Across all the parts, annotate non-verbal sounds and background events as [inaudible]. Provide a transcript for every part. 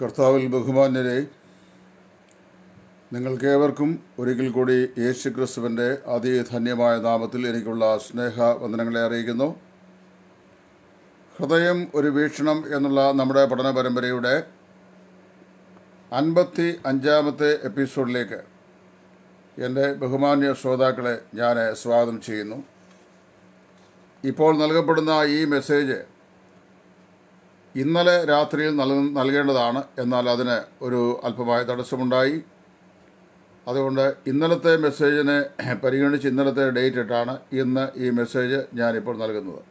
കർത്താവിൽ ബഹുമാന്യരെ നിങ്ങൾക്കേവർക്കും ഒരിക്കൽ കൂടി യേശു ക്രിസ്തുവിൻ്റെ അതിധന്യമായ നാമത്തിൽ എനിക്കുള്ള സ്നേഹ വന്ദനങ്ങളെ അറിയിക്കുന്നു ഹൃദയം ഒരു വീക്ഷണം എന്നുള്ള നമ്മുടെ പഠന പരമ്പരയുടെ അൻപത്തി അഞ്ചാമത്തെ എപ്പിസോഡിലേക്ക് എൻ്റെ ബഹുമാന്യ ശ്രോതാക്കളെ ഞാൻ സ്വാഗതം ചെയ്യുന്നു ഇപ്പോൾ നൽകപ്പെടുന്ന ഈ മെസ്സേജ് ഇന്നലെ രാത്രിയിൽ നൽ നൽകേണ്ടതാണ് എന്നാൽ അതിന് ഒരു അല്പമായ തടസ്സമുണ്ടായി അതുകൊണ്ട് ഇന്നലത്തെ മെസ്സേജിനെ പരിഗണിച്ച് ഇന്നലത്തെ ഡേറ്റ് ഇട്ടാണ് ഇന്ന് ഈ മെസ്സേജ് ഞാനിപ്പോൾ നൽകുന്നത്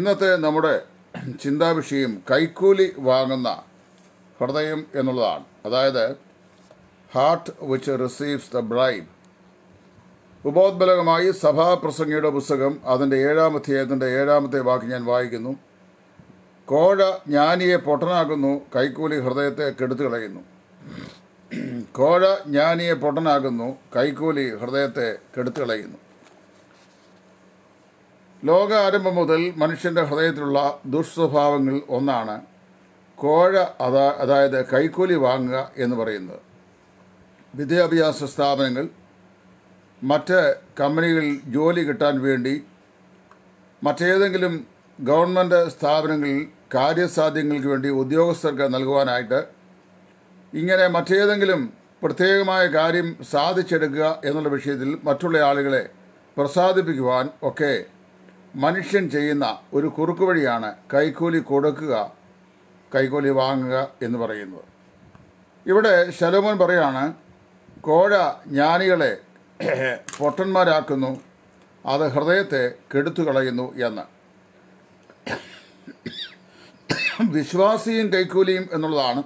ഇന്നത്തെ നമ്മുടെ ചിന്താവിഷയം കൈക്കൂലി വാങ്ങുന്ന ഹൃദയം എന്നുള്ളതാണ് അതായത് heart which receives the bribe ഉപോത്ബലകമായി സഭാപ്രസംഗിയുടെ പുസ്തകം അതിൻ്റെ ഏഴാം അധ്യായത്തിൻ്റെ ഏഴാമത്തെ വാക്ക് ഞാൻ വായിക്കുന്നു കോഴ ജ്ഞാനിയെ പൊട്ടനാക്കുന്നു കൈക്കൂലി ഹൃദയത്തെ കെടുത്തു കളയുന്നു കോഴ ജ്ഞാനിയെ പൊട്ടനാക്കുന്നു കൈക്കൂലി ഹൃദയത്തെ കെടുത്തു കളയുന്നു ലോക ആരംഭം മുതൽ മനുഷ്യൻ്റെ ഹൃദയത്തിലുള്ള ദുഷ്സ്വഭാവങ്ങൾ ഒന്നാണ് കോഴ അതാ അതായത് കൈക്കൂലി വാങ്ങുക എന്ന് പറയുന്നത് വിദ്യാഭ്യാസ സ്ഥാപനങ്ങൾ മറ്റ് കമ്പനികളിൽ ജോലി കിട്ടാൻ വേണ്ടി മറ്റേതെങ്കിലും ഗവൺമെൻറ് സ്ഥാപനങ്ങളിൽ കാര്യസാധ്യങ്ങൾക്ക് വേണ്ടി ഉദ്യോഗസ്ഥർക്ക് നൽകുവാനായിട്ട് ഇങ്ങനെ മറ്റേതെങ്കിലും പ്രത്യേകമായ കാര്യം സാധിച്ചെടുക്കുക എന്നുള്ള വിഷയത്തിൽ മറ്റുള്ള ആളുകളെ പ്രസാദിപ്പിക്കുവാൻ ഒക്കെ മനുഷ്യൻ ചെയ്യുന്ന ഒരു കുറുക്കു വഴിയാണ് കൈക്കൂലി കൊടുക്കുക കൈക്കൂലി വാങ്ങുക എന്ന് പറയുന്നത് ഇവിടെ ശലോമോൻ പറയാണ് കോഴ ജ്ഞാനികളെ പൊട്ടന്മാരാക്കുന്നു അത് ഹൃദയത്തെ കെടുത്തു കളയുന്നു എന്ന് വിശ്വാസിയും കൈക്കൂലിയും എന്നുള്ളതാണ്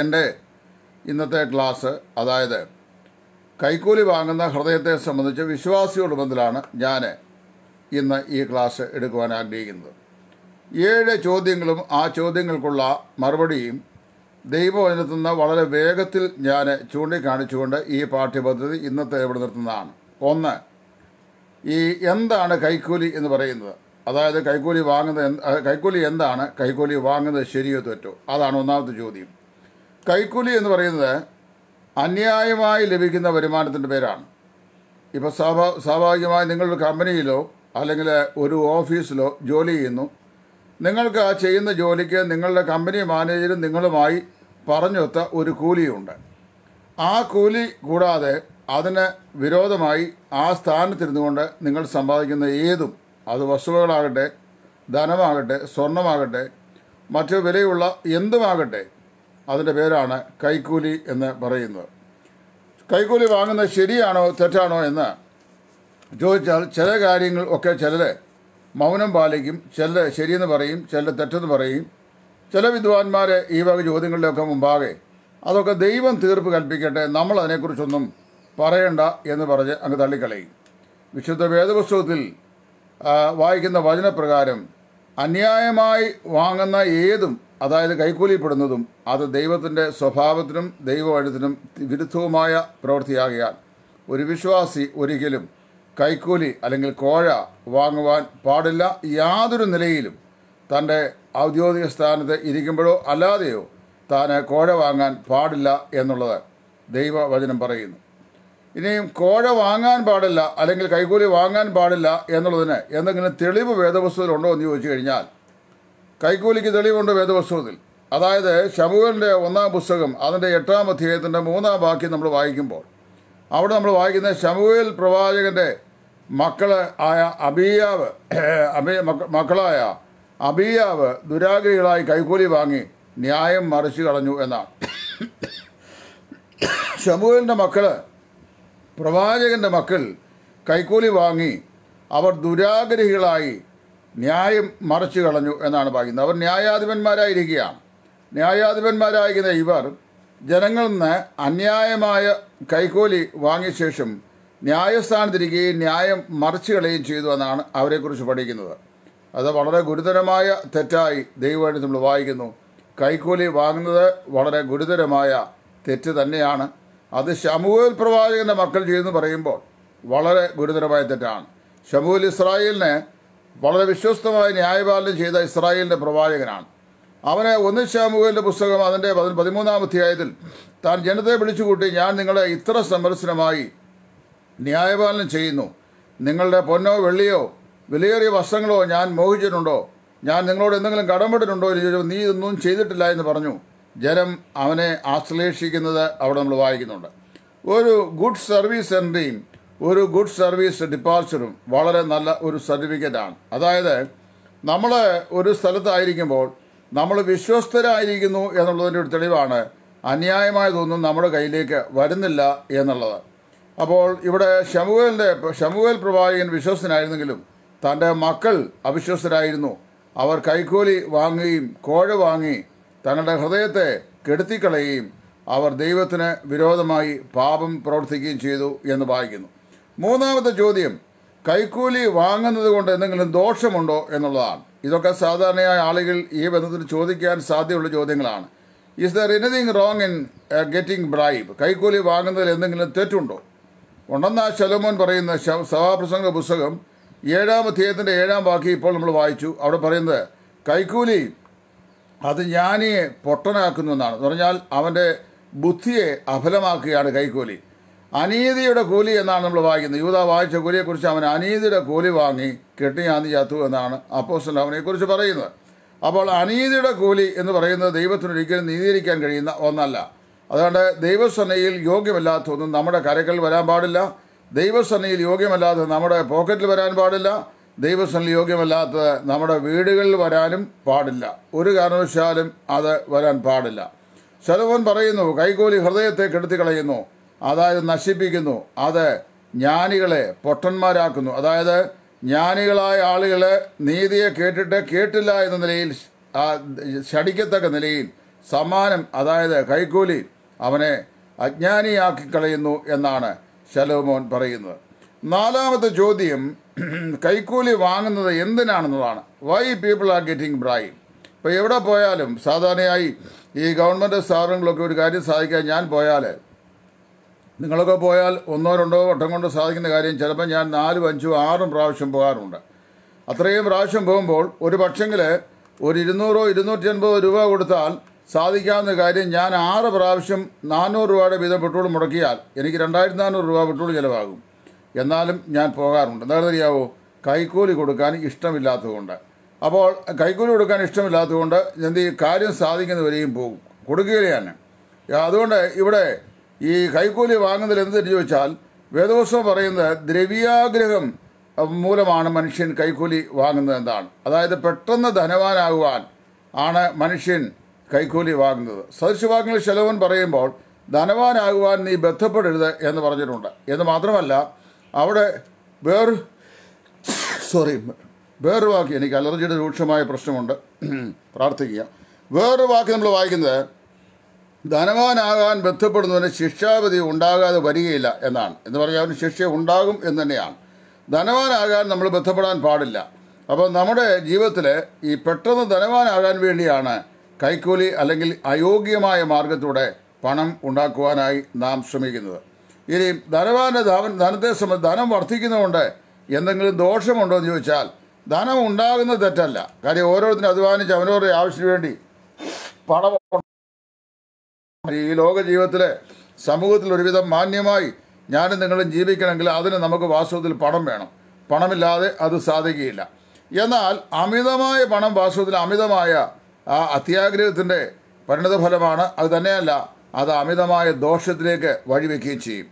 എൻ്റെ ഇന്നത്തെ ക്ലാസ് അതായത് കൈക്കൂലി വാങ്ങുന്ന ഹൃദയത്തെ സംബന്ധിച്ച് വിശ്വാസിയോട് ബന്ധത്തിലാണ് ഞാൻ ഇന്ന് ഈ ക്ലാസ് എടുക്കുവാൻ ആഗ്രഹിക്കുന്നത് ഏഴ് ചോദ്യങ്ങളും ആ ചോദ്യങ്ങൾക്കുള്ള മറുപടിയും ദൈവം വളരെ വേഗത്തിൽ ഞാൻ ചൂണ്ടിക്കാണിച്ചുകൊണ്ട് ഈ പാഠ്യപദ്ധതി ഇന്നത്തെ ഇവിടെ നിർത്തുന്നതാണ് ഒന്ന് ഈ എന്താണ് കൈക്കൂലി എന്ന് പറയുന്നത് അതായത് കൈക്കൂലി വാങ്ങുന്നത് കൈക്കൂലി എന്താണ് കൈക്കൂലി വാങ്ങുന്നത് ശരിയോ തെറ്റോ അതാണ് ഒന്നാമത്തെ ചോദ്യം കൈക്കൂലി എന്ന് പറയുന്നത് അന്യായമായി ലഭിക്കുന്ന വരുമാനത്തിൻ്റെ പേരാണ് ഇപ്പോൾ സ്വാഭാ സ്വാഭാവികമായി നിങ്ങളൊരു കമ്പനിയിലോ അല്ലെങ്കിൽ ഒരു ഓഫീസിലോ ജോലി ചെയ്യുന്നു നിങ്ങൾക്ക് ആ ചെയ്യുന്ന ജോലിക്ക് നിങ്ങളുടെ കമ്പനി മാനേജരും നിങ്ങളുമായി പറഞ്ഞൊത്ത ഒരു കൂലിയുണ്ട് ആ കൂലി കൂടാതെ അതിന് വിരോധമായി ആ സ്ഥാനത്തിരുന്നുകൊണ്ട് നിങ്ങൾ സമ്പാദിക്കുന്ന ഏതും അത് വസ്തുവകളാകട്ടെ ധനമാകട്ടെ സ്വർണമാകട്ടെ മറ്റു വിലയുള്ള എന്തുമാകട്ടെ അതിൻ്റെ പേരാണ് കൈക്കൂലി എന്ന് പറയുന്നത് കൈക്കൂലി വാങ്ങുന്നത് ശരിയാണോ തെറ്റാണോ എന്ന് ചോദിച്ചാൽ ചില കാര്യങ്ങൾ ഒക്കെ ചിലർ മൗനം പാലിക്കും ചിലർ ശരിയെന്ന് പറയും ചിലർ തെറ്റെന്ന് പറയും ചില വിദ്വാൻമാർ ഈ വക ചോദ്യങ്ങളുടെയൊക്കെ മുമ്പാകെ അതൊക്കെ ദൈവം തീർപ്പ് കൽപ്പിക്കട്ടെ നമ്മൾ അതിനെക്കുറിച്ചൊന്നും പറയണ്ട എന്ന് പറഞ്ഞ് അങ്ങ് തള്ളിക്കളയും വിശുദ്ധ വേദപുസ്തകത്തിൽ വായിക്കുന്ന വചനപ്രകാരം അന്യായമായി വാങ്ങുന്ന ഏതും അതായത് കൈക്കൂലിപ്പെടുന്നതും അത് ദൈവത്തിൻ്റെ സ്വഭാവത്തിനും ദൈവവഴുത്തിനും വിരുദ്ധവുമായ പ്രവൃത്തിയാകിയാൽ ഒരു വിശ്വാസി ഒരിക്കലും കൈക്കൂലി അല്ലെങ്കിൽ കോഴ വാങ്ങുവാൻ പാടില്ല യാതൊരു നിലയിലും തൻ്റെ ഔദ്യോഗിക സ്ഥാനത്ത് ഇരിക്കുമ്പോഴോ അല്ലാതെയോ താൻ കോഴ വാങ്ങാൻ പാടില്ല എന്നുള്ളത് ദൈവവചനം പറയുന്നു ഇനിയും കോഴ വാങ്ങാൻ പാടില്ല അല്ലെങ്കിൽ കൈക്കൂലി വാങ്ങാൻ പാടില്ല എന്നുള്ളതിന് എന്തെങ്കിലും തെളിവ് വേദപുസ്തകത്തിലുണ്ടോ എന്ന് ചോദിച്ചു കഴിഞ്ഞാൽ കൈക്കൂലിക്ക് തെളിവുണ്ട് വേദപുസ്തകത്തിൽ അതായത് ശമുവലിൻ്റെ ഒന്നാം പുസ്തകം അതിൻ്റെ എട്ടാം അധ്യായത്തിൻ്റെ മൂന്നാം വാക്യം നമ്മൾ വായിക്കുമ്പോൾ അവിടെ നമ്മൾ വായിക്കുന്ന ശമുവേൽ പ്രവാചകൻ്റെ മക്കൾ ആയ അബിയാവ് അബി മക്കളായ അബിയാവ് ദുരാഗ്രഹികളായി കൈക്കൂലി വാങ്ങി ന്യായം മറിച്ചു കളഞ്ഞു എന്നാണ് ശമുവേലിൻ്റെ മക്കള് പ്രവാചകന്റെ മക്കൾ കൈക്കൂലി വാങ്ങി അവർ ദുരാഗ്രഹികളായി ന്യായം മറച്ചു കളഞ്ഞു എന്നാണ് പറയുന്നത് അവർ ന്യായാധിപന്മാരായിരിക്കുകയാണ് ന്യായാധിപന്മാരായിരിക്കുന്ന ഇവർ ജനങ്ങളിൽ നിന്ന് അന്യായമായ കൈക്കൂലി വാങ്ങിയ ശേഷം ന്യായസ്ഥാനത്തിരിക്കുകയും ന്യായം മറച്ചു കളയുകയും ചെയ്തു എന്നാണ് അവരെക്കുറിച്ച് പഠിക്കുന്നത് അത് വളരെ ഗുരുതരമായ തെറ്റായി ദൈവമായിട്ട് നമ്മൾ വായിക്കുന്നു കൈക്കൂലി വാങ്ങുന്നത് വളരെ ഗുരുതരമായ തെറ്റ് തന്നെയാണ് അത് ശമുവേൽ പ്രവാചകന്റെ മക്കൾ ചെയ്യുന്ന പറയുമ്പോൾ വളരെ ഗുരുതരമായ തെറ്റാണ് ഷമുൽ ഇസ്രായേലിനെ വളരെ വിശ്വസ്തമായി ന്യായപാലനം ചെയ്ത ഇസ്രായേലിന്റെ പ്രവാചകനാണ് അവനെ ഒന്ന് ശാമുവേലിൻ്റെ പുസ്തകം അതിന്റെ പതിമൂന്നാം അധ്യായത്തിൽ താൻ ജനത്തെ വിളിച്ചുകൂട്ടി ഞാൻ നിങ്ങളെ ഇത്ര സമരസനമായി ന്യായപാലനം ചെയ്യുന്നു നിങ്ങളുടെ പൊന്നോ വെള്ളിയോ വിലയേറിയ വസ്ത്രങ്ങളോ ഞാൻ മോഹിച്ചിട്ടുണ്ടോ ഞാൻ നിങ്ങളോട് എന്തെങ്കിലും കടമ്പെട്ടിട്ടുണ്ടോ എന്ന് ചോദിച്ചു നീ ഇതൊന്നും ചെയ്തിട്ടില്ല എന്ന് പറഞ്ഞു ജനം അവനെ ആശ്ലേഷിക്കുന്നത് അവിടെ നമ്മൾ വായിക്കുന്നുണ്ട് ഒരു ഗുഡ് സർവീസ് എൻട്രിയും ഒരു ഗുഡ് സർവീസ് ഡിപ്പാർച്ചറും വളരെ നല്ല ഒരു സർട്ടിഫിക്കറ്റാണ് അതായത് നമ്മൾ ഒരു സ്ഥലത്തായിരിക്കുമ്പോൾ നമ്മൾ വിശ്വസ്തരായിരിക്കുന്നു എന്നുള്ളതിൻ്റെ ഒരു തെളിവാണ് അന്യായമായതൊന്നും നമ്മുടെ കയ്യിലേക്ക് വരുന്നില്ല എന്നുള്ളത് അപ്പോൾ ഇവിടെ ഷമുവേലിൻ്റെ ഷമുവേൽ പ്രവാചകൻ വിശ്വസ്തനായിരുന്നെങ്കിലും തൻ്റെ മക്കൾ അവിശ്വസ്തരായിരുന്നു അവർ കൈക്കൂലി വാങ്ങുകയും കോഴ വാങ്ങി തങ്ങളുടെ ഹൃദയത്തെ കെടുത്തിക്കളയുകയും അവർ ദൈവത്തിന് വിരോധമായി പാപം പ്രവർത്തിക്കുകയും ചെയ്തു എന്ന് വായിക്കുന്നു മൂന്നാമത്തെ ചോദ്യം കൈക്കൂലി വാങ്ങുന്നത് കൊണ്ട് എന്തെങ്കിലും ദോഷമുണ്ടോ എന്നുള്ളതാണ് ഇതൊക്കെ സാധാരണയായ ആളുകൾ ഈ ബന്ധത്തിൽ ചോദിക്കാൻ സാധ്യതയുള്ള ചോദ്യങ്ങളാണ് is there anything wrong in getting bribe കൈക്കൂലി വാങ്ങുന്നതിൽ എന്തെങ്കിലും തെറ്റുണ്ടോ ഉണ്ടെന്നാ ശലോമോൻ പറയുന്ന സഭാപ്രസംഗ പുസ്തകം ഏഴാം അധ്യായത്തിൻ്റെ ഏഴാം വാക്യം ഇപ്പോൾ നമ്മൾ വായിച്ചു അവിടെ പറയുന്നത് കൈക്കൂലി അത് ജ്ഞാനിയെ പൊട്ടനാക്കുന്നെന്നാണ് എന്ന് പറഞ്ഞാൽ അവൻ്റെ ബുദ്ധിയെ അഫലമാക്കുകയാണ് കൈക്കൂലി അനീതിയുടെ കൂലി എന്നാണ് നമ്മൾ വായിക്കുന്നത് യൂത വായിച്ച കൂലിയെക്കുറിച്ച് അവൻ അനീതിയുടെ കൂലി വാങ്ങി കെട്ടിയാന്തി ചത്തു എന്നാണ് അപ്പോസ്റ്റൽ അവനെക്കുറിച്ച് പറയുന്നത് അപ്പോൾ അനീതിയുടെ കൂലി എന്ന് പറയുന്നത് ദൈവത്തിനൊരിക്കലും നീതിയിരിക്കാൻ കഴിയുന്ന ഒന്നല്ല അതുകൊണ്ട് ദൈവസനയിൽ യോഗ്യമല്ലാത്തൊന്നും നമ്മുടെ കരകൾ വരാൻ പാടില്ല ദൈവസന്നയിൽ യോഗ്യമല്ലാതെ നമ്മുടെ പോക്കറ്റിൽ വരാൻ പാടില്ല ദൈവസനിൽ യോഗ്യമല്ലാത്തത് നമ്മുടെ വീടുകളിൽ വരാനും പാടില്ല ഒരു കാരണവശാലും അത് വരാൻ പാടില്ല ശതവൻ പറയുന്നു കൈകൂലി ഹൃദയത്തെ കെടുത്തി കളയുന്നു അതായത് നശിപ്പിക്കുന്നു അത് ജ്ഞാനികളെ പൊട്ടന്മാരാക്കുന്നു അതായത് ജ്ഞാനികളായ ആളുകൾ നീതിയെ കേട്ടിട്ട് കേട്ടില്ല എന്ന നിലയിൽ ശടിക്കത്തക്ക നിലയിൽ സമ്മാനം അതായത് കൈക്കൂലി അവനെ അജ്ഞാനിയാക്കി കളയുന്നു എന്നാണ് ശലോമോൻ പറയുന്നത് നാലാമത്തെ ചോദ്യം കൈക്കൂലി വാങ്ങുന്നത് എന്തിനാണെന്നതാണ് why people are getting bribe ഇപ്പോൾ എവിടെ പോയാലും സാധാരണയായി ഈ ഗവൺമെൻറ് സ്ഥാപനങ്ങളൊക്കെ ഒരു കാര്യം സാധിക്കാൻ ഞാൻ പോയാൽ നിങ്ങളൊക്കെ പോയാൽ ഒന്നോ രണ്ടോ വട്ടം കൊണ്ട് സാധിക്കുന്ന കാര്യം ചിലപ്പോൾ ഞാൻ നാലും അഞ്ചും ആറും പ്രാവശ്യം പോകാറുണ്ട് അത്രയും പ്രാവശ്യം പോകുമ്പോൾ ഒരു പക്ഷെങ്കിൽ ഒരു ഇരുന്നൂറോ ഇരുന്നൂറ്റി അൻപതോ രൂപ കൊടുത്താൽ സാധിക്കാവുന്ന കാര്യം ഞാൻ ആറ് പ്രാവശ്യം നാനൂറ് രൂപയുടെ വീതം പെട്രോൾ മുടക്കിയാൽ എനിക്ക് രണ്ടായിരത്തി നാനൂറ് രൂപ പെട്രോൾ ചിലവാകും എന്നാലും ഞാൻ പോകാറുണ്ട് നേരറിയാവോ കൈക്കൂലി കൊടുക്കാൻ ഇഷ്ടമില്ലാത്തതുകൊണ്ട് അപ്പോൾ കൈക്കൂലി കൊടുക്കാൻ ഇഷ്ടമില്ലാത്തതുകൊണ്ട് എന്ത് ഈ കാര്യം സാധിക്കുന്നവരെയും പോകും കൊടുക്കുകയാണ് അതുകൊണ്ട് ഇവിടെ ഈ കൈക്കൂലി വാങ്ങുന്നതിൽ എന്ത് ചോദിച്ചാൽ വേദോത്സവം പറയുന്നത് ദ്രവ്യാഗ്രഹം മൂലമാണ് മനുഷ്യൻ കൈക്കൂലി വാങ്ങുന്നത് എന്നാണ് അതായത് പെട്ടെന്ന് ധനവാനാകുവാൻ ആണ് മനുഷ്യൻ കൈക്കൂലി വാങ്ങുന്നത് സദൃശവാക്യങ്ങൾ ശലോവൻ പറയുമ്പോൾ ധനവാനാകുവാൻ നീ ബന്ധപ്പെടരുത് എന്ന് പറഞ്ഞിട്ടുണ്ട് എന്ന് മാത്രമല്ല അവിടെ വേറെ സോറി വേറൊരു വാക്ക് എനിക്ക് അലർജിയുടെ രൂക്ഷമായ പ്രശ്നമുണ്ട് പ്രാർത്ഥിക്കുക വേറൊരു വാക്ക് നമ്മൾ വായിക്കുന്നത് ധനവാനാകാൻ ബന്ധപ്പെടുന്നവന് ശിക്ഷാവിധി ഉണ്ടാകാതെ വരികയില്ല എന്നാണ് എന്ന് പറഞ്ഞാൽ അവന് ശിക്ഷ ഉണ്ടാകും എന്ന് തന്നെയാണ് ധനവാനാകാൻ നമ്മൾ ബന്ധപ്പെടാൻ പാടില്ല അപ്പോൾ നമ്മുടെ ജീവിതത്തിൽ ഈ പെട്ടെന്ന് ധനവാനാകാൻ വേണ്ടിയാണ് കൈക്കൂലി അല്ലെങ്കിൽ അയോഗ്യമായ മാർഗത്തിലൂടെ പണം ഉണ്ടാക്കുവാനായി നാം ശ്രമിക്കുന്നത് ഇനി ധനവാന്റെ ധാവൻ ധനത്തെ സംബന്ധിച്ച് ധനം വർദ്ധിക്കുന്നതുകൊണ്ട് എന്തെങ്കിലും ദോഷമുണ്ടോ എന്ന് ചോദിച്ചാൽ ധനം ഉണ്ടാകുന്നത് തെറ്റല്ല കാര്യം ഓരോരുത്തരും അധ്വാനിച്ച് അവനോരുടെ ആവശ്യത്തിന് വേണ്ടി പണം ഈ ലോക ജീവിതത്തിലെ സമൂഹത്തിൽ ഒരുവിധം മാന്യമായി ഞാനും നിങ്ങളും ജീവിക്കണമെങ്കിൽ അതിന് നമുക്ക് വാസ്തവത്തിൽ പണം വേണം പണമില്ലാതെ അത് സാധിക്കുകയില്ല എന്നാൽ അമിതമായ പണം വാസ്തവത്തിൽ അമിതമായ ആ അത്യാഗ്രഹത്തിൻ്റെ പരിണതഫലമാണ് അത് തന്നെയല്ല അത് അമിതമായ ദോഷത്തിലേക്ക് വഴിവെക്കുകയും ചെയ്യും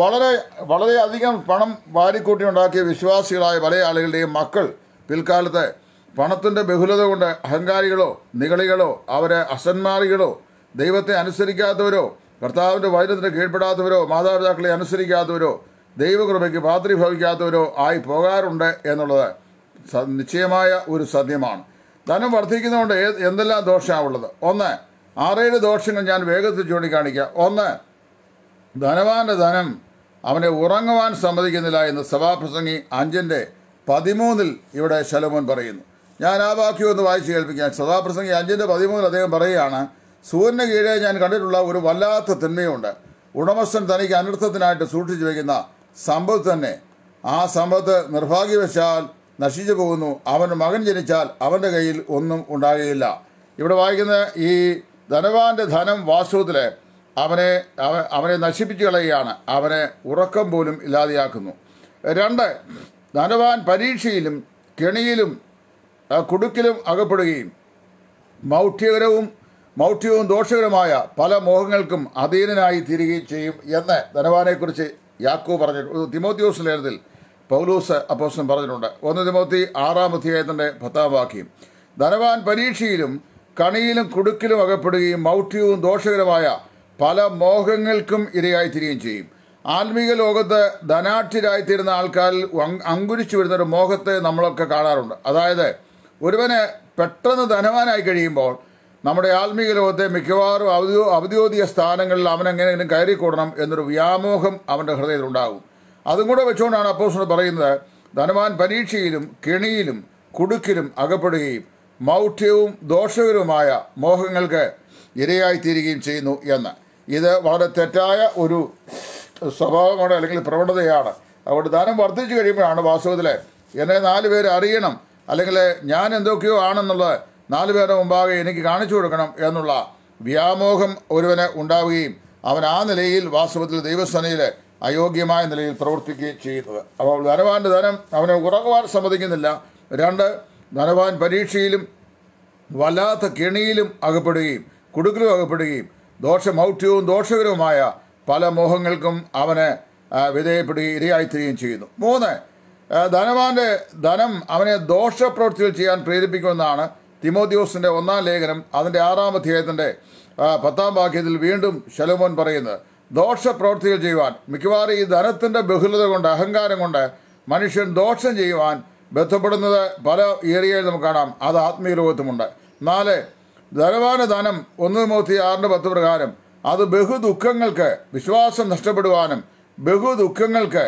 വളരെ വളരെയധികം പണം വാരിക്കൂട്ടി ഉണ്ടാക്കിയ വിശ്വാസികളായ പല ആളുകളുടെയും മക്കൾ പിൽക്കാലത്ത് പണത്തിൻ്റെ ബഹുലത കൊണ്ട് അഹങ്കാരികളോ നികളികളോ അവരെ അസന്മാരികളോ ദൈവത്തെ അനുസരിക്കാത്തവരോ കർത്താവിൻ്റെ വൈദ്യത്തിന് കീഴ്പ്പെടാത്തവരോ മാതാപിതാക്കളെ അനുസരിക്കാത്തവരോ ദൈവകൃപയ്ക്ക് പാത്രീഭവിക്കാത്തവരോ ആയി പോകാറുണ്ട് എന്നുള്ളത് നിശ്ചയമായ ഒരു സത്യമാണ് ധനം വർദ്ധിക്കുന്നതുകൊണ്ട് എന്തെല്ലാം ദോഷമാണുള്ളത് ഒന്ന് ആറേഴ് ദോഷങ്ങൾ ഞാൻ വേഗത്തിൽ ചൂണ്ടിക്കാണിക്കുക ഒന്ന് ധനവാന്റെ ധനം അവനെ ഉറങ്ങുവാൻ സമ്മതിക്കുന്നില്ല എന്ന് സഭാപ്രസംഗി അഞ്ചിൻ്റെ പതിമൂന്നിൽ ഇവിടെ ശലമോൻ പറയുന്നു ഞാൻ ആ വാക്യം ഒന്ന് വായിച്ചു കേൾപ്പിക്കാം സഭാപ്രസംഗി അഞ്ചിൻ്റെ പതിമൂന്നിൽ അദ്ദേഹം പറയുകയാണ് സൂര്യന് കീഴേ ഞാൻ കണ്ടിട്ടുള്ള ഒരു വല്ലാത്ത തിന്മയുണ്ട് ഉടമസ്ഥൻ തനിക്ക് അനർത്ഥത്തിനായിട്ട് സൂക്ഷിച്ചു വയ്ക്കുന്ന സമ്പത്ത് തന്നെ ആ സമ്പത്ത് നിർഭാഗ്യവശാൽ നശിച്ചു പോകുന്നു അവന് മകൻ ജനിച്ചാൽ അവൻ്റെ കയ്യിൽ ഒന്നും ഉണ്ടാകുകയില്ല ഇവിടെ വായിക്കുന്ന ഈ ധനവാന്റെ ധനം വാസ്തവത്തിൽ അവനെ അവനെ നശിപ്പിച്ചു കളയുകയാണ് അവനെ ഉറക്കം പോലും ഇല്ലാതെയാക്കുന്നു രണ്ട് ധനവാൻ പരീക്ഷയിലും കെണിയിലും കുടുക്കിലും അകപ്പെടുകയും മൗഢ്യകരവും മൗഢ്യവും ദോഷകരമായ പല മോഹങ്ങൾക്കും അധീനനായി തീരുകയും ചെയ്യും എന്ന് ധനവാനെക്കുറിച്ച് യാക്കോ പറഞ്ഞിട്ടുണ്ട് തിമോത്യോസ് ലേഖനത്തിൽ പൗലൂസ് അപ്പോസ്റ്റൻ പറഞ്ഞിട്ടുണ്ട് ഒന്ന് തിമോത്തി ആറാം അധ്യായത്തിൻ്റെ പത്താം വാക്യം ധനവാൻ പരീക്ഷയിലും കണിയിലും കുടുക്കിലും അകപ്പെടുകയും മൗഢ്യവും ദോഷകരമായ പല മോഹങ്ങൾക്കും ഇരയായിത്തീരുകയും ചെയ്യും ആത്മീക ലോകത്ത് ധനാഠ്യരായിത്തീരുന്ന ആൾക്കാരിൽ അങ്കുരിച്ചു വരുന്ന ഒരു മോഹത്തെ നമ്മളൊക്കെ കാണാറുണ്ട് അതായത് ഒരുവന് പെട്ടെന്ന് ധനവാനായി കഴിയുമ്പോൾ നമ്മുടെ ആത്മീക ലോകത്തെ മിക്കവാറും ഔദ്യോ ഔദ്യോഗിക സ്ഥാനങ്ങളിൽ അവൻ എങ്ങനെയെങ്കിലും കയറിക്കൂടണം എന്നൊരു വ്യാമോഹം അവൻ്റെ ഹൃദയത്തിലുണ്ടാകും അതും കൂടെ വെച്ചുകൊണ്ടാണ് അപ്പോസ് പറയുന്നത് ധനവാൻ പരീക്ഷയിലും കെണിയിലും കുടുക്കിലും അകപ്പെടുകയും മൗഢ്യവും ദോഷകരവുമായ മോഹങ്ങൾക്ക് ഇരയായിത്തീരുകയും ചെയ്യുന്നു എന്ന് ഇത് വളരെ തെറ്റായ ഒരു സ്വഭാവമാണ് അല്ലെങ്കിൽ പ്രവണതയാണ് അതുകൊണ്ട് ദാനം വർദ്ധിച്ചു കഴിയുമ്പോഴാണ് വാസ്തവത്തിൽ എന്നെ നാല് പേര് അറിയണം അല്ലെങ്കിൽ ഞാൻ എന്തൊക്കെയോ ആണെന്നുള്ളത് നാല് പേരുടെ മുമ്പാകെ എനിക്ക് കാണിച്ചു കൊടുക്കണം എന്നുള്ള വ്യാമോഹം ഒരുവന് ഉണ്ടാവുകയും അവൻ ആ നിലയിൽ വാസ്തവത്തിൽ ദൈവസേനയിൽ അയോഗ്യമായ നിലയിൽ പ്രവർത്തിക്കുകയും ചെയ്യുന്നത് അപ്പോൾ ധനവാൻ്റെ ധനം അവനെ ഉറങ്ങുവാൻ സമ്മതിക്കുന്നില്ല രണ്ട് ധനവാൻ പരീക്ഷയിലും വല്ലാത്ത കെണിയിലും അകപ്പെടുകയും കുടുക്കലും അകപ്പെടുകയും ദോഷമൗഢ്യവും ദോഷകരവുമായ പല മോഹങ്ങൾക്കും അവന് വിധേയപ്പെടുകയും ഇരയായിത്തീരുകയും ചെയ്യുന്നു മൂന്ന് ധനവാന്റെ ധനം അവനെ ദോഷപ്രവൃത്തികൾ ചെയ്യാൻ പ്രേരിപ്പിക്കുമെന്നാണ് തിമോദ്യോസിൻ്റെ ഒന്നാം ലേഖനം അതിൻ്റെ ആറാം അധ്യായത്തിൻ്റെ പത്താം വാക്യത്തിൽ വീണ്ടും ശലോമോൻ പറയുന്നത് ദോഷപ്രവൃത്തികൾ ചെയ്യുവാൻ മിക്കവാറും ഈ ധനത്തിൻ്റെ ബഹുലത കൊണ്ട് അഹങ്കാരം കൊണ്ട് മനുഷ്യൻ ദോഷം ചെയ്യുവാൻ ബന്ധപ്പെടുന്നത് പല ഏരിയയിൽ നമുക്ക് കാണാം അത് ആത്മീയ ലോകത്തുമുണ്ട് നാല് ധനവാന ധനം ഒന്ന് മൂത്തി ആറിൻ്റെ പത്ത് പ്രകാരം അത് ബഹു ദുഃഖങ്ങൾക്ക് വിശ്വാസം നഷ്ടപ്പെടുവാനും ബഹു ദുഃഖങ്ങൾക്ക്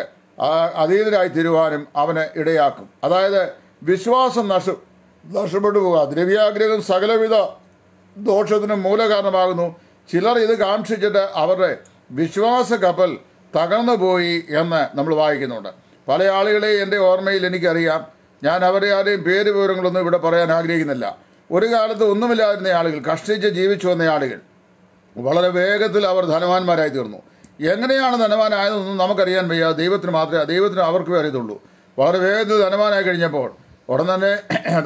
അതീതരായി തീരുവാനും അവന് ഇടയാക്കും അതായത് വിശ്വാസം നഷ്ട നഷ്ടപ്പെട്ടു പോകുക ദ്രവ്യാഗ്രഹം സകലവിധ ദോഷത്തിന് മൂലകാരണമാകുന്നു ചിലർ ഇത് കാക്ഷിച്ചിട്ട് അവരുടെ വിശ്വാസ കപ്പൽ തകർന്നു പോയി എന്ന് നമ്മൾ വായിക്കുന്നുണ്ട് പല ആളുകളെ എൻ്റെ ഓർമ്മയിൽ എനിക്കറിയാം ഞാൻ അവരെ ആരെയും പേര് വിവരങ്ങളൊന്നും ഇവിടെ പറയാൻ ആഗ്രഹിക്കുന്നില്ല ഒരു കാലത്ത് ഒന്നുമില്ലാതിരുന്ന ആളുകൾ കഷ്ടിച്ച് ജീവിച്ചു വന്ന ആളുകൾ വളരെ വേഗത്തിൽ അവർ ധനവാന്മാരായി തീർന്നു എങ്ങനെയാണ് ധനവാനായതെന്നൊന്നും നമുക്കറിയാൻ വയ്യ ദൈവത്തിന് മാത്രമേ ദൈവത്തിന് അവർക്ക് അറിയത്തുള്ളൂ വളരെ വേഗത്തിൽ ധനവാനായി കഴിഞ്ഞപ്പോൾ ഉടൻ തന്നെ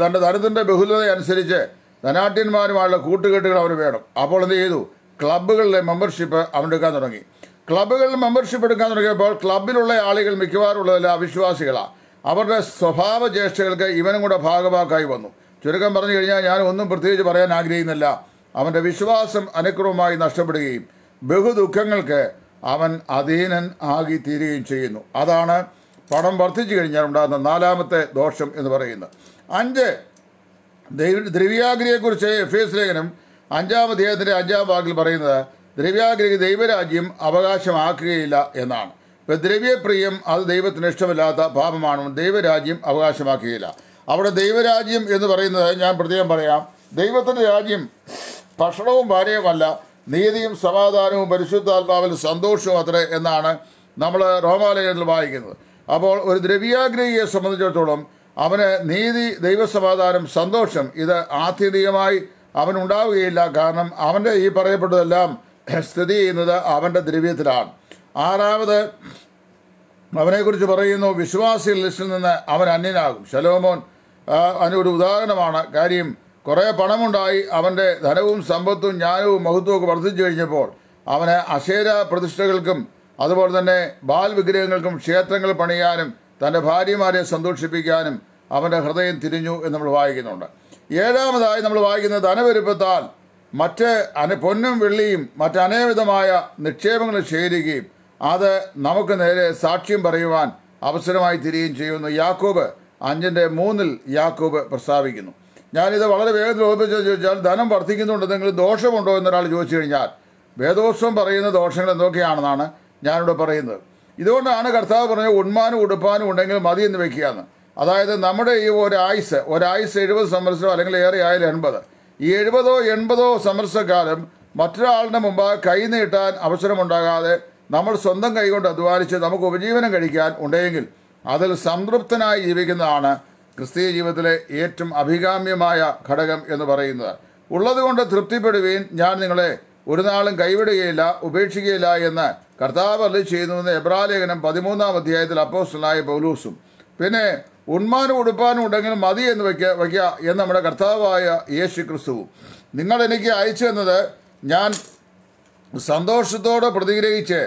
തൻ്റെ ധനത്തിൻ്റെ ബഹുലത അനുസരിച്ച് ധനാട്യന്മാരുമായുള്ള കൂട്ടുകെട്ടുകൾ അവർ വേണം അപ്പോൾ എന്ത് ചെയ്തു ക്ലബ്ബുകളിലെ മെമ്പർഷിപ്പ് അവനെടുക്കാൻ തുടങ്ങി ക്ലബ്ബുകളിൽ മെമ്പർഷിപ്പ് എടുക്കാൻ തുടങ്ങിയപ്പോൾ ക്ലബ്ബിലുള്ള ആളുകൾ മിക്കവാറുള്ളതെല്ലാം അവിശ്വാസികളാണ് അവരുടെ സ്വഭാവ ജ്യേഷ്ഠകൾക്ക് ഇവനും കൂടെ ഭാഗഭാക്കായി വന്നു ചുരുക്കം പറഞ്ഞു കഴിഞ്ഞാൽ ഞാൻ ഒന്നും പ്രത്യേകിച്ച് പറയാൻ ആഗ്രഹിക്കുന്നില്ല അവൻ്റെ വിശ്വാസം അനുക്രമമായി നഷ്ടപ്പെടുകയും ബഹുദുഃഖങ്ങൾക്ക് അവൻ അധീനൻ ആകി തീരുകയും ചെയ്യുന്നു അതാണ് പണം വർദ്ധിച്ചു കഴിഞ്ഞാൽ ഉണ്ടാകുന്ന നാലാമത്തെ ദോഷം എന്ന് പറയുന്നത് അഞ്ച് ദ്രവ്യാഗ്രയെക്കുറിച്ച് എഫ് എസ് ലേഖനം അഞ്ചാം അധ്യായത്തിൻ്റെ അഞ്ചാം വാക്കിൽ പറയുന്നത് ദ്രവ്യാഗ്രഹി ദൈവരാജ്യം അവകാശമാക്കുകയില്ല എന്നാണ് ദ്രവ്യപ്രിയം അത് ദൈവത്തിന് ഇഷ്ടമില്ലാത്ത പാപമാണ് ദൈവരാജ്യം അവകാശമാക്കുകയില്ല അവിടെ ദൈവരാജ്യം എന്ന് പറയുന്നത് ഞാൻ പ്രത്യേകം പറയാം ദൈവത്തിൻ്റെ രാജ്യം ഭക്ഷണവും ഭാര്യവുമല്ല നീതിയും സമാധാനവും പരിശുദ്ധാത്മാവിൽ സന്തോഷവും അത്രേ എന്നാണ് നമ്മൾ റോമാലയത്തിൽ വായിക്കുന്നത് അപ്പോൾ ഒരു ദ്രവ്യാഗ്രഹിയെ സംബന്ധിച്ചിടത്തോളം അവന് നീതി ദൈവസമാധാനം സന്തോഷം ഇത് ആത്യന്തികമായി അവനുണ്ടാവുകയില്ല കാരണം അവൻ്റെ ഈ പറയപ്പെട്ടതെല്ലാം സ്ഥിതി ചെയ്യുന്നത് അവൻ്റെ ദ്രവ്യത്തിലാണ് ആറാമത് അവനെക്കുറിച്ച് പറയുന്നു വിശ്വാസികൾ ലിസ്റ്റിൽ നിന്ന് അവൻ അന്യനാകും ശലോമോൻ അതിനൊരു ഒരു ഉദാഹരണമാണ് കാര്യം കുറേ പണമുണ്ടായി അവൻ്റെ ധനവും സമ്പത്തും ജ്ഞാനവും മഹത്വവും വർദ്ധിച്ചു കഴിഞ്ഞപ്പോൾ അവന് അശേര പ്രതിഷ്ഠകൾക്കും അതുപോലെ തന്നെ ബാൽ വിഗ്രഹങ്ങൾക്കും ക്ഷേത്രങ്ങൾ പണിയാനും തൻ്റെ ഭാര്യമാരെ സന്തോഷിപ്പിക്കാനും അവൻ്റെ ഹൃദയം തിരിഞ്ഞു എന്ന് നമ്മൾ വായിക്കുന്നുണ്ട് ഏഴാമതായി നമ്മൾ വായിക്കുന്ന ധനവരുപ്പത്താൽ മറ്റ് അന പൊന്നും വെള്ളിയും മറ്റനേവിധമായ നിക്ഷേപങ്ങൾ ശേഖരിക്കുകയും അത് നമുക്ക് നേരെ സാക്ഷ്യം പറയുവാൻ അവസരമായി തിരികെയും ചെയ്യുന്നു യാക്കോബ് അഞ്ചിൻ്റെ മൂന്നിൽ യാക്കോബ് പ്രസ്താവിക്കുന്നു ഞാനിത് വളരെ വേഗത്തിൽ ഓർമ്മിച്ചു ചോദിച്ചാൽ ധനം വർദ്ധിക്കുന്നുണ്ടെന്നെങ്കിലും ദോഷമുണ്ടോ എന്നൊരാൾ ചോദിച്ചു കഴിഞ്ഞാൽ വേദോത്സവം പറയുന്ന ദോഷങ്ങൾ എന്തൊക്കെയാണെന്നാണ് ഞാനിവിടെ പറയുന്നത് ഇതുകൊണ്ടാണ് കർത്താവ് പറഞ്ഞത് ഉണ്മാനും ഉടുപ്പാനും ഉണ്ടെങ്കിൽ മതി എന്ന് വയ്ക്കുകയാണ് അതായത് നമ്മുടെ ഈ ഒരായുസ് ഒരായുസ് എഴുപത് സംവത്സരം അല്ലെങ്കിൽ ഏറെ ആയാലും എൺപത് ഈ എഴുപതോ എൺപതോ സംവത്സരക്കാലം മറ്റൊരാളുടെ മുമ്പാകെ കൈനീട്ടാൻ അവസരമുണ്ടാകാതെ നമ്മൾ സ്വന്തം കൈകൊണ്ട് അധ്വാനിച്ച് നമുക്ക് ഉപജീവനം കഴിക്കാൻ ഉണ്ടെങ്കിൽ അതിൽ സംതൃപ്തനായി ജീവിക്കുന്നതാണ് ക്രിസ്തീയ ജീവിതത്തിലെ ഏറ്റവും അഭികാമ്യമായ ഘടകം എന്ന് പറയുന്നത് ഉള്ളതുകൊണ്ട് തൃപ്തിപ്പെടുവീൻ ഞാൻ നിങ്ങളെ ഒരു നാളും കൈവിടുകയില്ല ഉപേക്ഷിക്കുകയില്ല എന്ന് കർത്താവ് അല്ലി ചെയ്യുന്നുവെന്ന് എബ്രാലേഖനം പതിമൂന്നാം അധ്യായത്തിൽ അപ്പോസ്റ്റലായ പൗലൂസും പിന്നെ ഉണ്മാനും ഉടുപ്പാനും ഉണ്ടെങ്കിൽ മതി എന്ന് വയ്ക്ക വയ്ക്കുക എന്ന് നമ്മുടെ കർത്താവായ യേശു ക്രിസ്തുവും നിങ്ങൾ എനിക്ക് അയച്ചു എന്നത് ഞാൻ സന്തോഷത്തോടെ പ്രതിഗ്രഹിച്ച്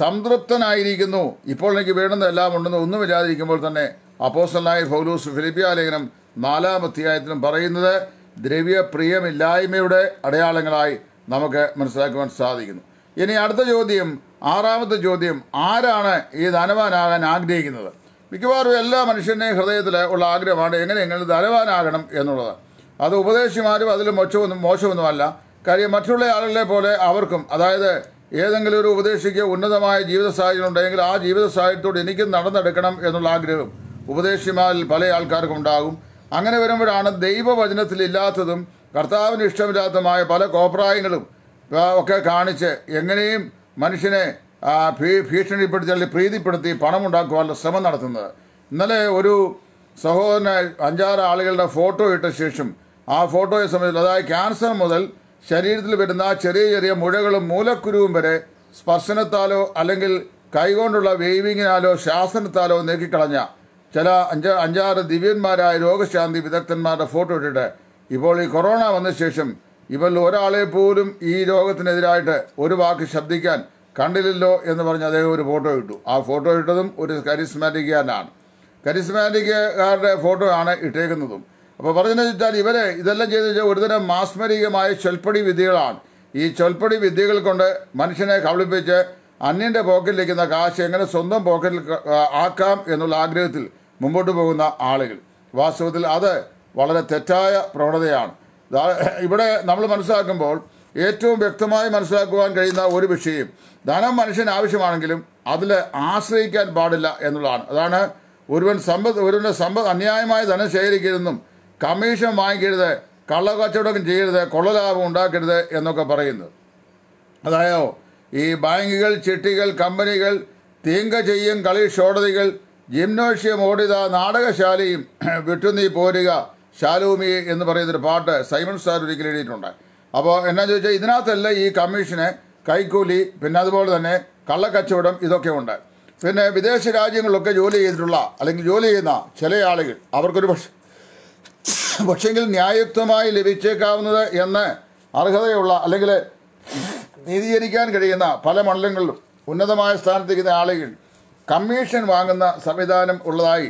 സംതൃപ്തനായിരിക്കുന്നു ഇപ്പോൾ എനിക്ക് വേണ്ടുന്നതെല്ലാം ഉണ്ടെന്ന് വിചാരിക്കുമ്പോൾ തന്നെ അപ്പോസ്റ്റലായ ഫൗലൂസ് ഫിലിപ്പിയ ലേഖനം നാലാം അധ്യായത്തിലും പറയുന്നത് ദ്രവ്യപ്രിയമില്ലായ്മയുടെ അടയാളങ്ങളായി നമുക്ക് മനസ്സിലാക്കുവാൻ സാധിക്കുന്നു ഇനി അടുത്ത ചോദ്യം ആറാമത്തെ ചോദ്യം ആരാണ് ഈ ധനവാനാകാൻ ആഗ്രഹിക്കുന്നത് മിക്കവാറും എല്ലാ മനുഷ്യൻ്റെയും ഹൃദയത്തിൽ ഉള്ള ആഗ്രഹമാണ് എങ്ങനെയെങ്കിലും ധനവാനാകണം എന്നുള്ളത് അത് ഉപദേശിമാരും അതിൽ മോശമൊന്നും മോശമൊന്നുമല്ല കാര്യം മറ്റുള്ള ആളുകളെ പോലെ അവർക്കും അതായത് ഏതെങ്കിലും ഒരു ഉപദേശിക്ക് ഉന്നതമായ ജീവിത സാഹചര്യം ഉണ്ടെങ്കിൽ ആ ജീവിത സാഹചര്യത്തോട് എനിക്കും നടന്നെടുക്കണം എന്നുള്ള ആഗ്രഹം ഉപദേശിമാരിൽ പല ആൾക്കാർക്കും ഉണ്ടാകും അങ്ങനെ വരുമ്പോഴാണ് ദൈവവചനത്തിലില്ലാത്തതും കർത്താവിന് ഇഷ്ടമില്ലാത്തതുമായ പല കോപ്രായങ്ങളും ഒക്കെ കാണിച്ച് എങ്ങനെയും മനുഷ്യനെ ഭീഷണിപ്പെടുത്തി അല്ലെങ്കിൽ പ്രീതിപ്പെടുത്തി പണമുണ്ടാക്കുവാനുള്ള ശ്രമം നടത്തുന്നത് ഇന്നലെ ഒരു സഹോദരനെ അഞ്ചാറ് ആളുകളുടെ ഫോട്ടോ ഇട്ട ശേഷം ആ ഫോട്ടോയെ സംബന്ധിച്ച് അതായത് ക്യാൻസർ മുതൽ ശരീരത്തിൽ വരുന്ന ചെറിയ ചെറിയ മുഴകളും മൂലക്കുരുവും വരെ സ്പർശനത്താലോ അല്ലെങ്കിൽ കൈകൊണ്ടുള്ള വേവിങ്ങിനാലോ ശാസനത്താലോ നീക്കിക്കളഞ്ഞ ചില അഞ്ച് അഞ്ചാറ് ദിവ്യന്മാരായ രോഗശാന്തി വിദഗ്ധന്മാരുടെ ഫോട്ടോ ഇട്ടിട്ട് ഇപ്പോൾ ഈ കൊറോണ വന്ന ശേഷം ഇവരിൽ ഒരാളെ പോലും ഈ രോഗത്തിനെതിരായിട്ട് ഒരു വാക്ക് ശബ്ദിക്കാൻ കണ്ടില്ലല്ലോ എന്ന് പറഞ്ഞ് അദ്ദേഹം ഒരു ഫോട്ടോ ഇട്ടു ആ ഫോട്ടോ ഇട്ടതും ഒരു കരിസ്മാറ്റിക്കാരനാണ് കരിസ്മാറ്റിക്കാരുടെ ഫോട്ടോ ആണ് ഇട്ടേക്കുന്നതും അപ്പോൾ പറഞ്ഞതെന്ന് വെച്ചാൽ ഇവരെ ഇതെല്ലാം ചെയ്ത് വെച്ചാൽ ഒരുതരം മാസ്മരികമായ ചൊൽപ്പടി വിദ്യകളാണ് ഈ ചൊൽപ്പടി വിദ്യകൾ കൊണ്ട് മനുഷ്യനെ കബളിപ്പിച്ച് അന്യൻ്റെ പോക്കറ്റിലിരിക്കുന്ന കാശ് എങ്ങനെ സ്വന്തം പോക്കറ്റിൽ ആക്കാം എന്നുള്ള ആഗ്രഹത്തിൽ മുമ്പോട്ട് പോകുന്ന ആളുകൾ വാസ്തവത്തിൽ അത് വളരെ തെറ്റായ പ്രവണതയാണ് ഇവിടെ നമ്മൾ മനസ്സിലാക്കുമ്പോൾ ഏറ്റവും വ്യക്തമായി മനസ്സിലാക്കുവാൻ കഴിയുന്ന ഒരു വിഷയം ധനം മനുഷ്യൻ ആവശ്യമാണെങ്കിലും അതിൽ ആശ്രയിക്കാൻ പാടില്ല എന്നുള്ളതാണ് അതാണ് ഒരുവൻ സമ്പദ് ഒരുവൻ്റെ സമ്പദ് അന്യായമായ ധനം ശേഖരിക്കരുതെന്നും കമ്മീഷൻ വാങ്ങിക്കരുത് കള്ളക്കച്ചവടം ചെയ്യരുത് കൊള്ളലാഭം ഉണ്ടാക്കരുത് എന്നൊക്കെ പറയുന്നു അതായോ ഈ ബാങ്കുകൾ ചിട്ടികൾ കമ്പനികൾ തീങ്ക ചെയ്യും കളി ഷോടതികൾ ജിംനോഷ്യം ഓടിത നാടകശാലയും [clears throat] വിട്ടുനീ പോരുക ശാലൂമി എന്ന് പറയുന്നൊരു പാട്ട് സൈമൺ സാർ ഒരിക്കൽ എഴുതിയിട്ടുണ്ട് അപ്പോൾ എന്നാ ചോദിച്ചാൽ ഇതിനകത്തല്ല ഈ കമ്മീഷന് കൈക്കൂലി പിന്നെ അതുപോലെ തന്നെ കള്ളക്കച്ചവടം ഇതൊക്കെ ഉണ്ട് പിന്നെ വിദേശ രാജ്യങ്ങളിലൊക്കെ ജോലി ചെയ്തിട്ടുള്ള അല്ലെങ്കിൽ ജോലി ചെയ്യുന്ന ചില ആളുകൾ അവർക്കൊരു പക്ഷേ പക്ഷെങ്കിൽ ന്യായത്വമായി ലഭിച്ചേക്കാവുന്നത് എന്ന് അർഹതയുള്ള അല്ലെങ്കിൽ നീതീകരിക്കാൻ കഴിയുന്ന പല മണ്ഡലങ്ങളിലും ഉന്നതമായ സ്ഥാനത്തിരിക്കുന്ന ആളുകൾ കമ്മീഷൻ വാങ്ങുന്ന സംവിധാനം ഉള്ളതായി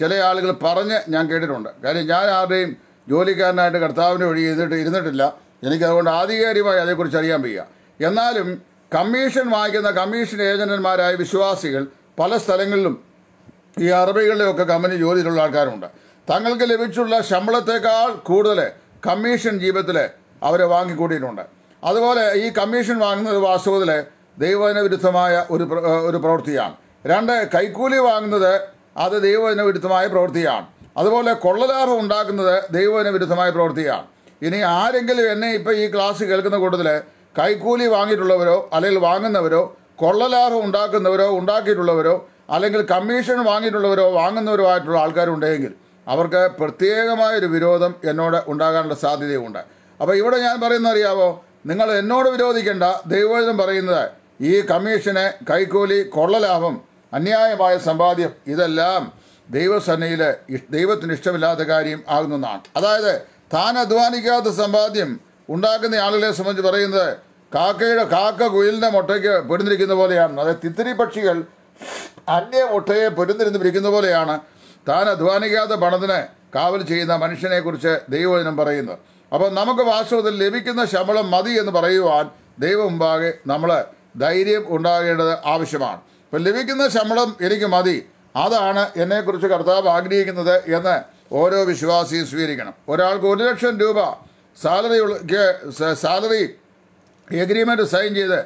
ചില ആളുകൾ പറഞ്ഞ് ഞാൻ കേട്ടിട്ടുണ്ട് കാര്യം ഞാൻ ആരുടെയും ജോലിക്കാരനായിട്ട് കർത്താവിൻ്റെ വഴി ചെയ്തിട്ട് ഇരുന്നിട്ടില്ല എനിക്കതുകൊണ്ട് ആധികാരികമായി അതേക്കുറിച്ച് അറിയാൻ വയ്യ എന്നാലും കമ്മീഷൻ വാങ്ങിക്കുന്ന കമ്മീഷൻ ഏജന്റന്മാരായ വിശ്വാസികൾ പല സ്ഥലങ്ങളിലും ഈ അറബികളുടെയൊക്കെ കമ്പനി ജോലിയിലുള്ള ആൾക്കാരുണ്ട് തങ്ങൾക്ക് ലഭിച്ചുള്ള ശമ്പളത്തേക്കാൾ കൂടുതൽ കമ്മീഷൻ ജീവിതത്തിൽ അവർ വാങ്ങിക്കൂട്ടിയിട്ടുണ്ട് അതുപോലെ ഈ കമ്മീഷൻ വാങ്ങുന്നത് വാസ്തവത്തിൽ വിരുദ്ധമായ ഒരു ഒരു പ്രവൃത്തിയാണ് രണ്ട് കൈക്കൂലി വാങ്ങുന്നത് അത് വിരുദ്ധമായ പ്രവൃത്തിയാണ് അതുപോലെ കൊള്ളലാഭം ഉണ്ടാക്കുന്നത് വിരുദ്ധമായ പ്രവൃത്തിയാണ് ഇനി ആരെങ്കിലും എന്നെ ഇപ്പോൾ ഈ ക്ലാസ് കേൾക്കുന്ന കൂട്ടത്തിൽ കൈക്കൂലി വാങ്ങിയിട്ടുള്ളവരോ അല്ലെങ്കിൽ വാങ്ങുന്നവരോ കൊള്ളലാഭം ഉണ്ടാക്കുന്നവരോ ഉണ്ടാക്കിയിട്ടുള്ളവരോ അല്ലെങ്കിൽ കമ്മീഷൻ വാങ്ങിയിട്ടുള്ളവരോ വാങ്ങുന്നവരോ ആയിട്ടുള്ള ആൾക്കാരുണ്ടെങ്കിൽ അവർക്ക് പ്രത്യേകമായൊരു വിരോധം എന്നോട് ഉണ്ടാകാനുള്ള സാധ്യതയുണ്ട് അപ്പോൾ ഇവിടെ ഞാൻ പറയുന്ന അറിയാവോ നിങ്ങൾ എന്നോട് വിരോധിക്കേണ്ട ദൈവവചനം പറയുന്നത് ഈ കമ്മീഷന് കൈക്കൂലി കൊള്ളലാഭം അന്യായമായ സമ്പാദ്യം ഇതെല്ലാം ദൈവസന്നയിൽ ദൈവത്തിന് ഇഷ്ടമില്ലാത്ത കാര്യം ആകുന്നതാണ് അതായത് താൻ അധ്വാനിക്കാത്ത സമ്പാദ്യം ഉണ്ടാക്കുന്ന ആളുകളെ സംബന്ധിച്ച് പറയുന്നത് കാക്കയുടെ കാക്ക കുയിലിൻ്റെ മുട്ടയ്ക്ക് പൊരുന്നിരിക്കുന്ന പോലെയാണ് അതായത് തിത്തിരി പക്ഷികൾ അന്യ മുട്ടയെ പൊരുന്നിരുന്ന് പിടിക്കുന്ന പോലെയാണ് താൻ അധ്വാനിക്കാത്ത പണത്തിന് കാവൽ ചെയ്യുന്ന മനുഷ്യനെ കുറിച്ച് ദൈവവചനം പറയുന്നു അപ്പോൾ നമുക്ക് വാസ്തവത്തിൽ ലഭിക്കുന്ന ശമ്പളം മതി എന്ന് പറയുവാൻ ദൈവം മുമ്പാകെ നമ്മൾ ധൈര്യം ഉണ്ടാകേണ്ടത് ആവശ്യമാണ് ഇപ്പം ലഭിക്കുന്ന ശമ്പളം എനിക്ക് മതി അതാണ് എന്നെക്കുറിച്ച് കർത്താവ് ആഗ്രഹിക്കുന്നത് എന്ന് ഓരോ വിശ്വാസിയും സ്വീകരിക്കണം ഒരാൾക്ക് ഒരു ലക്ഷം രൂപ സാലറി സാലറി എഗ്രിമെൻറ്റ് സൈൻ ചെയ്ത്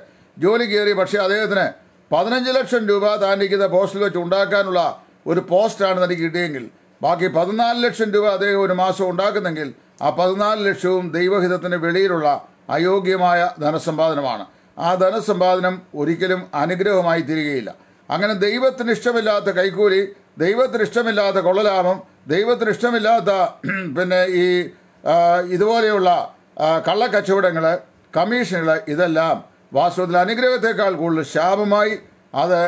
ജോലി കയറി പക്ഷേ അദ്ദേഹത്തിന് പതിനഞ്ച് ലക്ഷം രൂപ താൻ ഇരിക്കുന്ന പോസ്റ്റിൽ വെച്ച് ഉണ്ടാക്കാനുള്ള ഒരു പോസ്റ്റാണ് തനിക്ക് കിട്ടിയെങ്കിൽ ബാക്കി പതിനാല് ലക്ഷം രൂപ അദ്ദേഹം ഒരു മാസം ഉണ്ടാക്കുന്നെങ്കിൽ ആ പതിനാല് ലക്ഷവും ദൈവഹിതത്തിന് വെളിയിലുള്ള അയോഗ്യമായ ധനസമ്പാദനമാണ് ആ ധനസമ്പാദനം ഒരിക്കലും അനുഗ്രഹമായി തീരുകയില്ല അങ്ങനെ ദൈവത്തിന് ഇഷ്ടമില്ലാത്ത കൈക്കൂലി ദൈവത്തിന് ഇഷ്ടമില്ലാത്ത കൊള്ളലാഭം ദൈവത്തിന് ഇഷ്ടമില്ലാത്ത [clears throat] പിന്നെ ഈ ഇതുപോലെയുള്ള കള്ളക്കച്ചവടങ്ങൾ കമ്മീഷനുകൾ ഇതെല്ലാം വാസ്തവത്തിൽ അനുഗ്രഹത്തെക്കാൾ കൂടുതൽ ശാപമായി അത്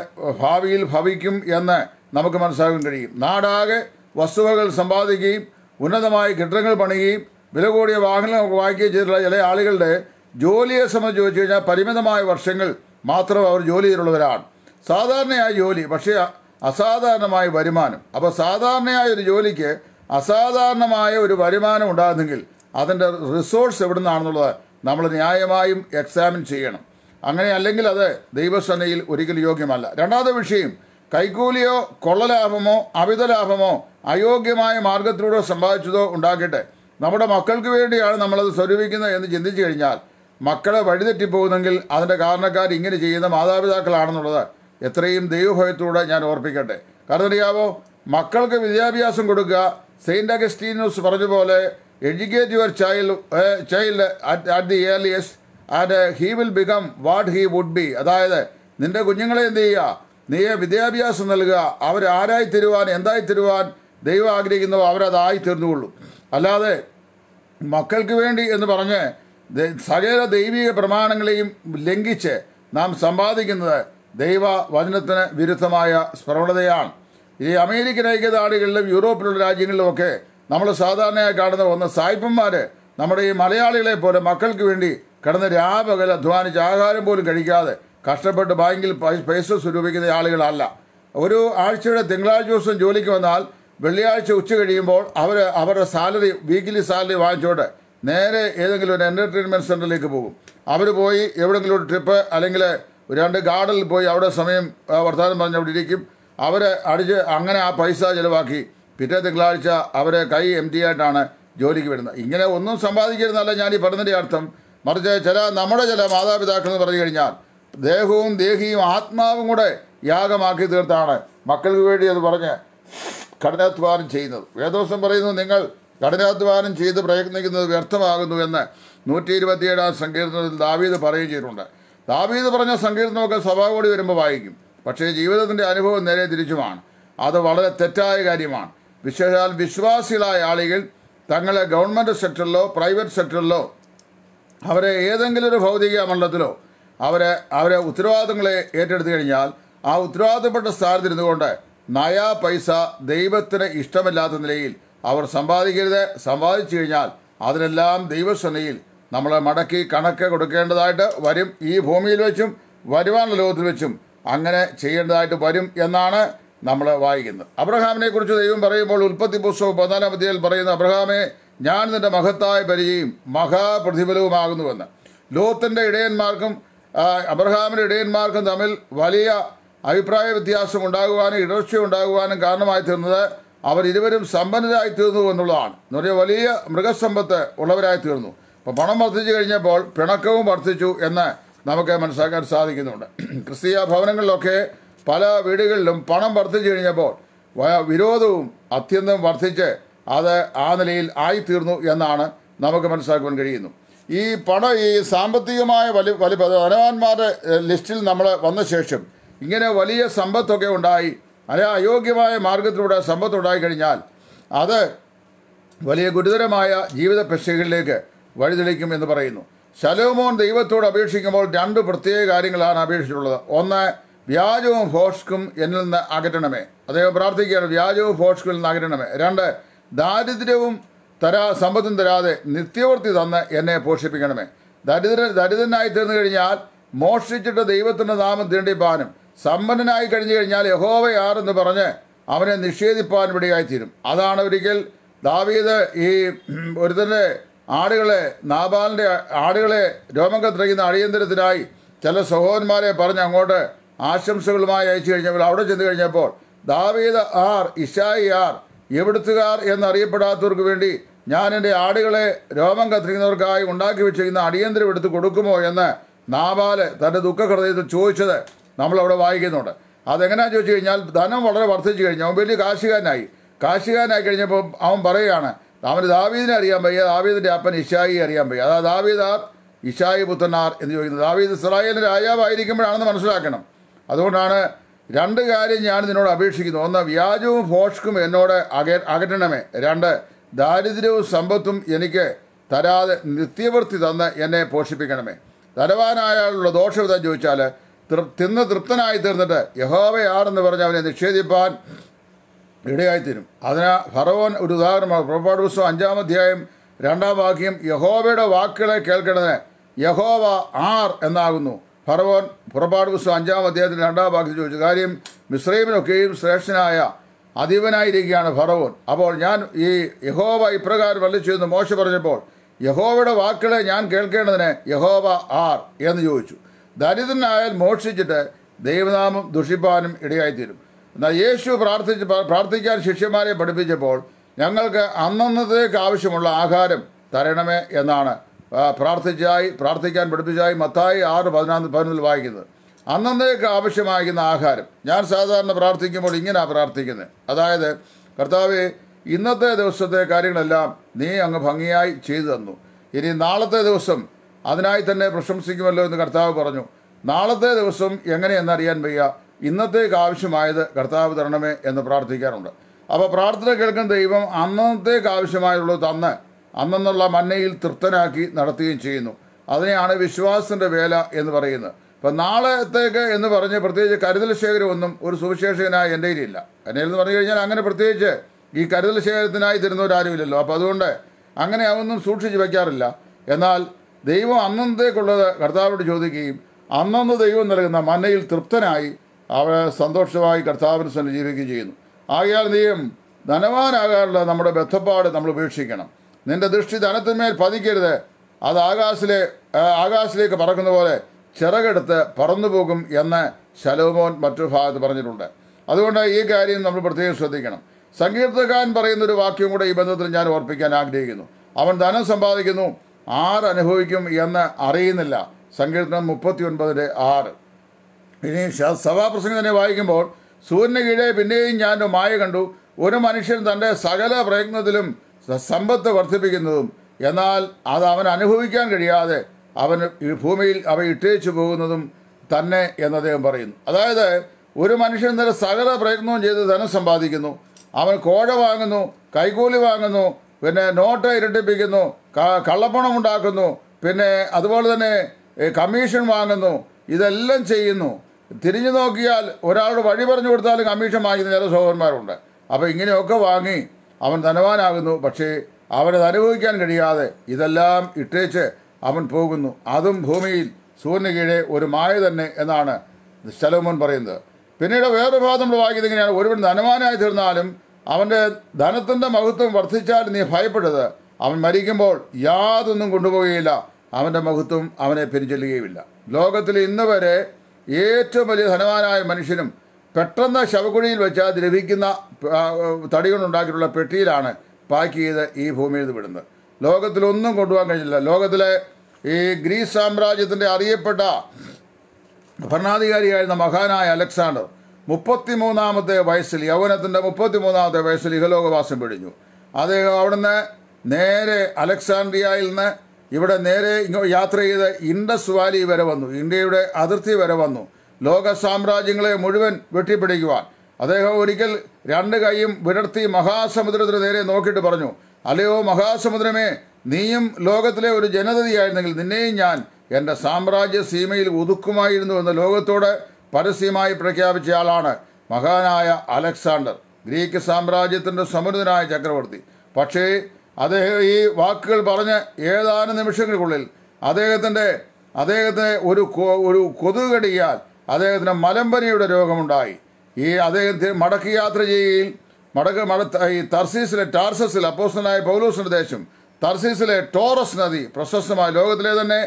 ഭാവിയിൽ ഭവിക്കും എന്ന് നമുക്ക് മനസ്സിലാക്കാൻ കഴിയും നാടാകെ വസ്തുവകൾ സമ്പാദിക്കുകയും ഉന്നതമായ കെട്ടിടങ്ങൾ പണിയുകയും വില കൂടിയ വാഹനങ്ങൾ വാങ്ങിക്കുകയും ചെയ്തിട്ടുള്ള ചില ആളുകളുടെ ജോലിയെ സംബന്ധിച്ച് ചോദിച്ചു കഴിഞ്ഞാൽ പരിമിതമായ വർഷങ്ങൾ മാത്രം അവർ ജോലി ചെയ്തിട്ടുള്ളവരാണ് സാധാരണയായ ജോലി പക്ഷേ അസാധാരണമായ വരുമാനം അപ്പോൾ സാധാരണയായ ഒരു ജോലിക്ക് അസാധാരണമായ ഒരു വരുമാനം ഉണ്ടാകുന്നെങ്കിൽ അതിൻ്റെ റിസോഴ്സ് എവിടെ നിന്നാണെന്നുള്ളത് നമ്മൾ ന്യായമായും എക്സാമിൻ ചെയ്യണം അങ്ങനെ അല്ലെങ്കിൽ അത് ദൈവസേനയിൽ ഒരിക്കലും യോഗ്യമല്ല രണ്ടാമത്തെ വിഷയം കൈക്കൂലിയോ കൊള്ളലാഭമോ ലാഭമോ അയോഗ്യമായ മാർഗത്തിലൂടെ സമ്പാദിച്ചതോ ഉണ്ടാക്കട്ടെ നമ്മുടെ മക്കൾക്ക് വേണ്ടിയാണ് നമ്മളത് സ്വരൂപിക്കുന്നത് എന്ന് ചിന്തിച്ചു കഴിഞ്ഞാൽ മക്കളെ വഴിതെറ്റിപ്പോകുന്നെങ്കിൽ അതിൻ്റെ കാരണക്കാർ ഇങ്ങനെ ചെയ്യുന്ന മാതാപിതാക്കളാണെന്നുള്ളത് എത്രയും ദൈവഭയത്തോടെ ഞാൻ ഓർപ്പിക്കട്ടെ കാരണം അറിയാവോ മക്കൾക്ക് വിദ്യാഭ്യാസം കൊടുക്കുക സെയിൻറ്റ് അഗസ്റ്റീനോസ് പറഞ്ഞ പോലെ educate your child child at at the earliest and he will become what he would be അതായത് നിന്റെ കുഞ്ഞുങ്ങളെ എന്ത് ചെയ്യുക നീ വിദ്യാഭ്യാസം നൽകുക അവരാരായി തരുവാൻ എന്തായി തരുവാൻ ദൈവം ആഗ്രഹിക്കുന്നവോ അവരതായി തീർന്നുകൊള്ളും അല്ലാതെ മക്കൾക്ക് വേണ്ടി എന്ന് പറഞ്ഞ് സകല ദൈവിക പ്രമാണങ്ങളെയും ലംഘിച്ച് നാം സമ്പാദിക്കുന്നത് ദൈവ വചനത്തിന് വിരുദ്ധമായ സ്പ്രവണതയാണ് ഈ അമേരിക്കൻ ഐക്യനാടുകളിലും യൂറോപ്പിലുള്ള രാജ്യങ്ങളിലുമൊക്കെ നമ്മൾ സാധാരണയായി കാണുന്ന ഒന്ന് സായിപ്പന്മാർ നമ്മുടെ ഈ മലയാളികളെ പോലെ മക്കൾക്ക് വേണ്ടി കിടന്ന് രാപകൽ അധ്വാനിച്ച് ആഹാരം പോലും കഴിക്കാതെ കഷ്ടപ്പെട്ട് ബാങ്കിൽ പൈസ സ്വരൂപിക്കുന്ന ആളുകളല്ല ഒരു ആഴ്ചയുടെ തിങ്കളാഴ്ച ദിവസം ജോലിക്ക് വന്നാൽ വെള്ളിയാഴ്ച ഉച്ച കഴിയുമ്പോൾ അവർ അവരുടെ സാലറി വീക്കിലി സാലറി വാങ്ങിച്ചോട്ട് നേരെ ഏതെങ്കിലും ഒരു എൻ്റർടൈൻമെൻറ്റ് സെൻറ്ററിലേക്ക് പോകും അവർ പോയി എവിടെയെങ്കിലും ഒരു ട്രിപ്പ് അല്ലെങ്കിൽ രണ്ട് ഗാർഡനിൽ പോയി അവിടെ സമയം വർത്തമാനം പറഞ്ഞ് അവിടെ ഇരിക്കും അവർ അടിച്ച് അങ്ങനെ ആ പൈസ ചിലവാക്കി പിറ്റേ തിങ്കളാഴ്ച അവർ കൈ എം ടി ആയിട്ടാണ് ജോലിക്ക് വരുന്നത് ഇങ്ങനെ ഒന്നും സമ്പാദിക്കരുതല്ല ഞാൻ ഈ പറഞ്ഞതിൻ്റെ അർത്ഥം മറിച്ച് ചില നമ്മുടെ ചില മാതാപിതാക്കൾ എന്ന് പറഞ്ഞു കഴിഞ്ഞാൽ ദേഹവും ദേഹിയും ആത്മാവും കൂടെ യാഗമാക്കി തീർത്താണ് മക്കൾക്ക് വേണ്ടി അത് പറഞ്ഞ് കഠിനാധ്വാനം ചെയ്യുന്നത് വേദോസം പറയുന്നു നിങ്ങൾ കഠിനാധ്വാനം ചെയ്ത് പ്രയത്നിക്കുന്നത് വ്യർത്ഥമാകുന്നു എന്ന് നൂറ്റി ഇരുപത്തിയേഴാം സങ്കീർത്തനത്തിൽ ദാവീദ് പറയുകയും ചെയ്തിട്ടുണ്ട് ദാവീദ് പറഞ്ഞ സങ്കീർത്തനമൊക്കെ സഭാ കൂടി വരുമ്പോൾ വായിക്കും പക്ഷേ ജീവിതത്തിൻ്റെ അനുഭവം നേരെ തിരിച്ചുമാണ് അത് വളരെ തെറ്റായ കാര്യമാണ് വിശേഷാൽ വിശ്വാസികളായ ആളുകൾ തങ്ങളെ ഗവൺമെൻറ് സെക്ടറിലോ പ്രൈവറ്റ് സെക്ടറിലോ അവരെ ഏതെങ്കിലും ഒരു ഭൗതിക മണ്ഡലത്തിലോ അവരെ അവരെ ഉത്തരവാദിത്തങ്ങളെ ഏറ്റെടുത്തു കഴിഞ്ഞാൽ ആ ഉത്തരവാദിത്തപ്പെട്ട കൊണ്ട് നയാ പൈസ ദൈവത്തിന് ഇഷ്ടമല്ലാത്ത നിലയിൽ അവർ സമ്പാദിക്കരുത് സമ്പാദിച്ചു കഴിഞ്ഞാൽ അതിനെല്ലാം ദൈവസനയിൽ നമ്മൾ മടക്കി കണക്ക് കൊടുക്കേണ്ടതായിട്ട് വരും ഈ ഭൂമിയിൽ വെച്ചും വരുവാനുള്ള ലോകത്തിൽ വെച്ചും അങ്ങനെ ചെയ്യേണ്ടതായിട്ട് വരും എന്നാണ് നമ്മൾ വായിക്കുന്നത് അബ്രഹാമിനെ കുറിച്ച് ദൈവം പറയുമ്പോൾ ഉൽപ്പത്തി പുസ്തകം പതിനാലാം അധ്യായിൽ പറയുന്ന അബ്രഹാമെ ഞാൻ നിന്റെ മഹത്തായ പരിചയം മഹാപ്രതിഫലവുമാകുന്നുവെന്ന് ലോകത്തിൻ്റെ ഇടയന്മാർക്കും അബ്രഹാമിൻ്റെ ഇടയന്മാർക്കും തമ്മിൽ വലിയ അഭിപ്രായ വ്യത്യാസം ഉണ്ടാകുവാനും ഇടർച്ച ഉണ്ടാകുവാനും കാരണമായി തീർന്നത് അവർ ഇരുവരും സമ്പന്നരായി തീർന്നു എന്നുള്ളതാണ് എന്ന് പറഞ്ഞാൽ വലിയ മൃഗസമ്പത്ത് ഉള്ളവരായി തീർന്നു അപ്പോൾ പണം വർദ്ധിച്ചു കഴിഞ്ഞപ്പോൾ പിണക്കവും വർദ്ധിച്ചു എന്ന് നമുക്ക് മനസ്സിലാക്കാൻ സാധിക്കുന്നുണ്ട് ക്രിസ്തീയ ഭവനങ്ങളിലൊക്കെ പല വീടുകളിലും പണം വർദ്ധിച്ചു കഴിഞ്ഞപ്പോൾ വിരോധവും അത്യന്തം വർദ്ധിച്ച് അത് ആ നിലയിൽ ആയിത്തീർന്നു എന്നാണ് നമുക്ക് മനസ്സിലാക്കുവാൻ കഴിയുന്നത് ഈ പണം ഈ സാമ്പത്തികമായ വലി വലി ധനവാന്മാരുടെ ലിസ്റ്റിൽ നമ്മൾ വന്ന ശേഷം ഇങ്ങനെ വലിയ സമ്പത്തൊക്കെ ഉണ്ടായി അല്ലെ അയോഗ്യമായ മാർഗത്തിലൂടെ സമ്പത്ത് ഉണ്ടായിക്കഴിഞ്ഞാൽ അത് വലിയ ഗുരുതരമായ ജീവിത പ്രശ്നങ്ങളിലേക്ക് വഴിതെളിക്കും എന്ന് പറയുന്നു ശലോമോൻ ദൈവത്തോട് അപേക്ഷിക്കുമ്പോൾ രണ്ട് പ്രത്യേക കാര്യങ്ങളാണ് അപേക്ഷിച്ചിട്ടുള്ളത് ഒന്ന് വ്യാജവും ഫോഷ്കും എന്നിൽ നിന്ന് അകറ്റണമേ അദ്ദേഹം പ്രാർത്ഥിക്കുകയാണ് വ്യാജവും ഫോഷ്കും നിന്ന് അകറ്റണമേ രണ്ട് ദാരിദ്ര്യവും തരാ സമ്പത്തും തരാതെ നിത്യവൃത്തി തന്ന് എന്നെ പോഷിപ്പിക്കണമേ ദരിദ്ര ദരിദ്രനായി തീർന്നു കഴിഞ്ഞാൽ മോഷ്ടിച്ചിട്ട് ദൈവത്തിൻ്റെ നാമം തീണ്ടിപ്പാനും സമ്പന്നനായി കഴിഞ്ഞു കഴിഞ്ഞാൽ യഹോവയാറെന്ന് പറഞ്ഞ് അവനെ നിഷേധിപ്പാൻ തീരും അതാണ് ഒരിക്കൽ ദാവീദ് ഈ ഒരുത്തൻ്റെ ആടുകളെ നാബാലിൻ്റെ ആടുകളെ രോമം കത്തിരിക്കുന്ന അടിയന്തരത്തിനായി ചില സഹോദരന്മാരെ പറഞ്ഞ് അങ്ങോട്ട് ആശംസകളുമായി അയച്ചു കഴിഞ്ഞപ്പോൾ അവിടെ ചെന്ന് കഴിഞ്ഞപ്പോൾ ദാവീദ് ആർ ഇഷായി ആർ എവിടുത്തുകാർ എന്നറിയപ്പെടാത്തവർക്ക് വേണ്ടി ഞാൻ എൻ്റെ ആടുകളെ രോമം കത്തിരിക്കുന്നവർക്കായി ഉണ്ടാക്കി വെച്ചിരിക്കുന്ന അടിയന്തരം എടുത്ത് കൊടുക്കുമോ എന്ന് നാബാല് തൻ്റെ ദുഃഖഹൃദയത്തിൽ ചോദിച്ചത് നമ്മളവിടെ വായിക്കുന്നുണ്ട് അതെങ്ങനെയാണെന്ന് ചോദിച്ചു കഴിഞ്ഞാൽ ധനം വളരെ വർദ്ധിച്ചു കഴിഞ്ഞു അവൻ വലിയ കാശുകാരനായി കാശുകാരനായി കഴിഞ്ഞപ്പോൾ അവൻ പറയുകയാണ് അവന് ദാവീദിനെ അറിയാൻ വയ്യ ദാവീദിൻ്റെ അപ്പൻ ഇഷായി അറിയാൻ വയ്യ അതാ ദാവീദാർ ഇഷായി പുത്തനാർ എന്ന് ചോദിക്കുന്നത് ദാവീദ് ഇസ്രായേലിൻ്റെ രാജാവായിരിക്കുമ്പോഴാണെന്ന് മനസ്സിലാക്കണം അതുകൊണ്ടാണ് രണ്ട് കാര്യം ഞാൻ നിന്നോട് അപേക്ഷിക്കുന്നത് ഒന്ന് വ്യാജവും ഫോഷ്കും എന്നോട് അക അകറ്റണമേ രണ്ട് ദാരിദ്ര്യവും സമ്പത്തും എനിക്ക് തരാതെ നിത്യവൃത്തി തന്ന് എന്നെ പോഷിപ്പിക്കണമേ ദോഷം ദോഷവിധം ചോദിച്ചാൽ തിന്ന് തൃപ്തനായി തീർന്നിട്ട് യഹോവയാണെന്ന് പറഞ്ഞ് അവനെ നിഷേധിപ്പാൻ ഇടയായിത്തീരും അതിനാൽ ഫറവോൻ ഒരു ഉദാഹരണമാണ് പുറപ്പാട് പുസ്തകം അഞ്ചാം അധ്യായം രണ്ടാം വാക്യം യഹോവയുടെ വാക്കുകളെ കേൾക്കണത് യഹോവ ആർ എന്നാകുന്നു ഫറവോൻ പുറപ്പാട് പുസ്തകം അഞ്ചാം അധ്യായത്തിൽ രണ്ടാം വാക്യം ചോദിച്ചു കാര്യം മിശ്രൈമിനൊക്കെയും ശ്രേഷ്ഠനായ അധീപനായിരിക്കുകയാണ് ഫറവോൻ അപ്പോൾ ഞാൻ ഈ യഹോവ ഇപ്രകാരം വലിച്ചു എന്ന് മോശ പറഞ്ഞപ്പോൾ യഹോവയുടെ വാക്കുകളെ ഞാൻ കേൾക്കേണ്ടതിന് യഹോവ ആർ എന്ന് ചോദിച്ചു ദരിദ്രനായാൽ മോഷിച്ചിട്ട് ദൈവനാമം ദുഷിപ്പാനും ഇടയായിത്തീരും എന്നാൽ യേശു പ്രാർത്ഥിച്ച് പ്രാർത്ഥിക്കാൻ ശിഷ്യന്മാരെ പഠിപ്പിച്ചപ്പോൾ ഞങ്ങൾക്ക് അന്നന്നത്തേക്ക് ആവശ്യമുള്ള ആഹാരം തരണമേ എന്നാണ് പ്രാർത്ഥിച്ചായി പ്രാർത്ഥിക്കാൻ പഠിപ്പിച്ചായി മത്തായി ആറ് പതിനാല് പതിനൊന്നിൽ വായിക്കുന്നത് അന്നേക്ക് ആവശ്യമായിരിക്കുന്ന ആഹാരം ഞാൻ സാധാരണ പ്രാർത്ഥിക്കുമ്പോൾ ഇങ്ങനെയാണ് പ്രാർത്ഥിക്കുന്നത് അതായത് കർത്താവ് ഇന്നത്തെ ദിവസത്തെ കാര്യങ്ങളെല്ലാം നീ അങ്ങ് ഭംഗിയായി ചെയ്തു തന്നു ഇനി നാളത്തെ ദിവസം അതിനായി തന്നെ പ്രശംസിക്കുമല്ലോ എന്ന് കർത്താവ് പറഞ്ഞു നാളത്തെ ദിവസം എങ്ങനെയെന്നറിയാൻ വയ്യ ഇന്നത്തേക്ക് ആവശ്യമായത് കർത്താവ് തരണമേ എന്ന് പ്രാർത്ഥിക്കാറുണ്ട് അപ്പോൾ പ്രാർത്ഥന കേൾക്കുന്ന ദൈവം അന്നത്തേക്ക് ആവശ്യമായുള്ളത് തന്ന് അന്നെന്നുള്ള മന്നയിൽ തൃപ്തനാക്കി നടത്തുകയും ചെയ്യുന്നു അതിനെയാണ് വിശ്വാസത്തിൻ്റെ വേല എന്ന് പറയുന്നത് ഇപ്പം നാളത്തേക്ക് എന്ന് പറഞ്ഞ് പ്രത്യേകിച്ച് കരുതൽ ശേഖരമൊന്നും ഒരു സുവിശേഷകനായ എൻ്റെ കയ്യിലില്ല എൻ്റെ എന്ന് പറഞ്ഞു കഴിഞ്ഞാൽ അങ്ങനെ പ്രത്യേകിച്ച് ഈ കരുതൽ ശേഖരത്തിനായി തരുന്നവരാരുമില്ലല്ലോ അപ്പോൾ അതുകൊണ്ട് അങ്ങനെ അവന്നും സൂക്ഷിച്ച് വയ്ക്കാറില്ല എന്നാൽ ദൈവം അന്നത്തേക്കുള്ളത് കർത്താവിനോട് ചോദിക്കുകയും അന്നന്ന് ദൈവം നൽകുന്ന മന്നയിൽ തൃപ്തനായി അവ സന്തോഷമായി കർത്താവിന് സഞ്ജീവിക്കുകയും ചെയ്യുന്നു ആകയാൽ നീയും ധനവാനാകാറുള്ള നമ്മുടെ ബന്ധപ്പാട് നമ്മൾ ഉപേക്ഷിക്കണം നിന്റെ ദൃഷ്ടി ധനത്തിന്മേൽ പതിക്കരുത് അത് ആകാശിലെ ആകാശിലേക്ക് പറക്കുന്ന പോലെ ചിറകെടുത്ത് പറന്നുപോകും എന്ന് ശലോമോൻ മറ്റൊരു ഭാഗത്ത് പറഞ്ഞിട്ടുണ്ട് അതുകൊണ്ട് ഈ കാര്യം നമ്മൾ പ്രത്യേകം ശ്രദ്ധിക്കണം സങ്കീർത്തകാൻ പറയുന്ന ഒരു വാക്യം കൂടെ ഈ ബന്ധത്തിൽ ഞാൻ ഓർപ്പിക്കാൻ ആഗ്രഹിക്കുന്നു അവൻ ധനം സമ്പാദിക്കുന്നു ആരനുഭവിക്കും എന്ന് അറിയുന്നില്ല സങ്കീർത്തനം മുപ്പത്തി ഒൻപതിൻ്റെ ആറ് ഇനി സഭാപ്രസംഗം തന്നെ വായിക്കുമ്പോൾ സൂര്യന് കീഴേ പിന്നെയും ഞാൻ മായ കണ്ടു ഒരു മനുഷ്യൻ തൻ്റെ സകല പ്രയത്നത്തിലും സമ്പത്ത് വർദ്ധിപ്പിക്കുന്നതും എന്നാൽ അത് അവൻ അനുഭവിക്കാൻ കഴിയാതെ അവന് ഭൂമിയിൽ അവ ഇട്ടേച്ചു പോകുന്നതും തന്നെ എന്ന് അദ്ദേഹം പറയുന്നു അതായത് ഒരു മനുഷ്യൻ തന്നെ സകല പ്രയത്നവും ചെയ്ത് ധനം സമ്പാദിക്കുന്നു അവൻ കോഴ വാങ്ങുന്നു കൈക്കൂലി വാങ്ങുന്നു പിന്നെ നോട്ട് ഇരട്ടിപ്പിക്കുന്നു കള്ളപ്പണം ഉണ്ടാക്കുന്നു പിന്നെ അതുപോലെ തന്നെ കമ്മീഷൻ വാങ്ങുന്നു ഇതെല്ലാം ചെയ്യുന്നു തിരിഞ്ഞു നോക്കിയാൽ ഒരാളോട് വഴി പറഞ്ഞു കൊടുത്താലും കമ്മീഷൻ വാങ്ങിക്കുന്ന ചില സഹോദരന്മാരുണ്ട് അപ്പോൾ ഇങ്ങനെയൊക്കെ വാങ്ങി അവൻ ധനവാനാകുന്നു പക്ഷേ അവനത് അനുഭവിക്കാൻ കഴിയാതെ ഇതെല്ലാം ഇട്ടേച്ച് അവൻ പോകുന്നു അതും ഭൂമിയിൽ സൂര്യന് ഒരു മായ തന്നെ എന്നാണ് ശലോമോൻ പറയുന്നത് പിന്നീട് വേറൊരു ഭാഗം നമ്മൾ വായിക്കുന്നത് ഇങ്ങനെയാണ് ഒരുവൻ ധനവാനായി തീർന്നാലും അവൻ്റെ ധനത്തിൻ്റെ മഹത്വം വർദ്ധിച്ചാൽ നീ ഭയപ്പെടരുത് അവൻ മരിക്കുമ്പോൾ യാതൊന്നും കൊണ്ടുപോവുകയില്ല അവൻ്റെ മഹത്വം അവനെ പിരിച്ചൊല്ലുകയുമില്ല ലോകത്തിൽ ഇന്ന് വരെ ഏറ്റവും വലിയ ധനവാനായ മനുഷ്യനും പെട്ടെന്ന് ശവകുഴിയിൽ വെച്ചാൽ ദ്രവിക്കുന്ന തടികൊണ്ടുണ്ടാക്കിയിട്ടുള്ള പെട്ടിയിലാണ് പാക്ക് ചെയ്ത് ഈ ഭൂമിയിൽ വിടുന്നത് ലോകത്തിലൊന്നും കൊണ്ടുപോകാൻ കഴിഞ്ഞില്ല ലോകത്തിലെ ഈ ഗ്രീസ് സാമ്രാജ്യത്തിൻ്റെ അറിയപ്പെട്ട ഭരണാധികാരിയായിരുന്ന മഹാനായ അലക്സാണ്ടർ മൂന്നാമത്തെ വയസ്സിൽ യൗവനത്തിൻ്റെ മൂന്നാമത്തെ വയസ്സിൽ ഇഹലോകവാസം പിടിഞ്ഞു അദ്ദേഹം അവിടുന്ന് നേരെ അലക്സാണ്ട്രിയയിൽ നിന്ന് ഇവിടെ നേരെ യാത്ര ചെയ്ത് ഇൻഡസ് വാലി വരെ വന്നു ഇന്ത്യയുടെ അതിർത്തി വരെ വന്നു ലോക സാമ്രാജ്യങ്ങളെ മുഴുവൻ വെട്ടിപ്പിടിക്കുവാൻ അദ്ദേഹം ഒരിക്കൽ രണ്ട് കൈയും വിടർത്തി മഹാസമുദ്രത്തിന് നേരെ നോക്കിയിട്ട് പറഞ്ഞു അല്ലയോ മഹാസമുദ്രമേ നീയും ലോകത്തിലെ ഒരു ജനതയായിരുന്നെങ്കിൽ നിന്നെയും ഞാൻ എൻ്റെ സാമ്രാജ്യ സീമയിൽ ഒതുക്കുമായിരുന്നു എന്ന് ലോകത്തോട് പരസ്യമായി പ്രഖ്യാപിച്ചയാളാണ് മഹാനായ അലക്സാണ്ടർ ഗ്രീക്ക് സാമ്രാജ്യത്തിൻ്റെ സമൃദ്ധനായ ചക്രവർത്തി പക്ഷേ അദ്ദേഹം ഈ വാക്കുകൾ പറഞ്ഞ് ഏതാനും നിമിഷങ്ങൾക്കുള്ളിൽ അദ്ദേഹത്തിൻ്റെ അദ്ദേഹത്തെ ഒരു ഒരു കൊതുക് കടിയാൽ അദ്ദേഹത്തിന് മലമ്പനിയുടെ രോഗമുണ്ടായി ഈ അദ്ദേഹത്തിന് മടക്കു യാത്ര ചെയ്യുകയും മടക മട ഈ തർസീസിലെ ടാർസസിൽ അപ്പോസനായ പൗലൂസിൻ്റെ ദേശം തർസീസിലെ ടോറസ് നദി പ്രശസ്തമായ ലോകത്തിലെ തന്നെ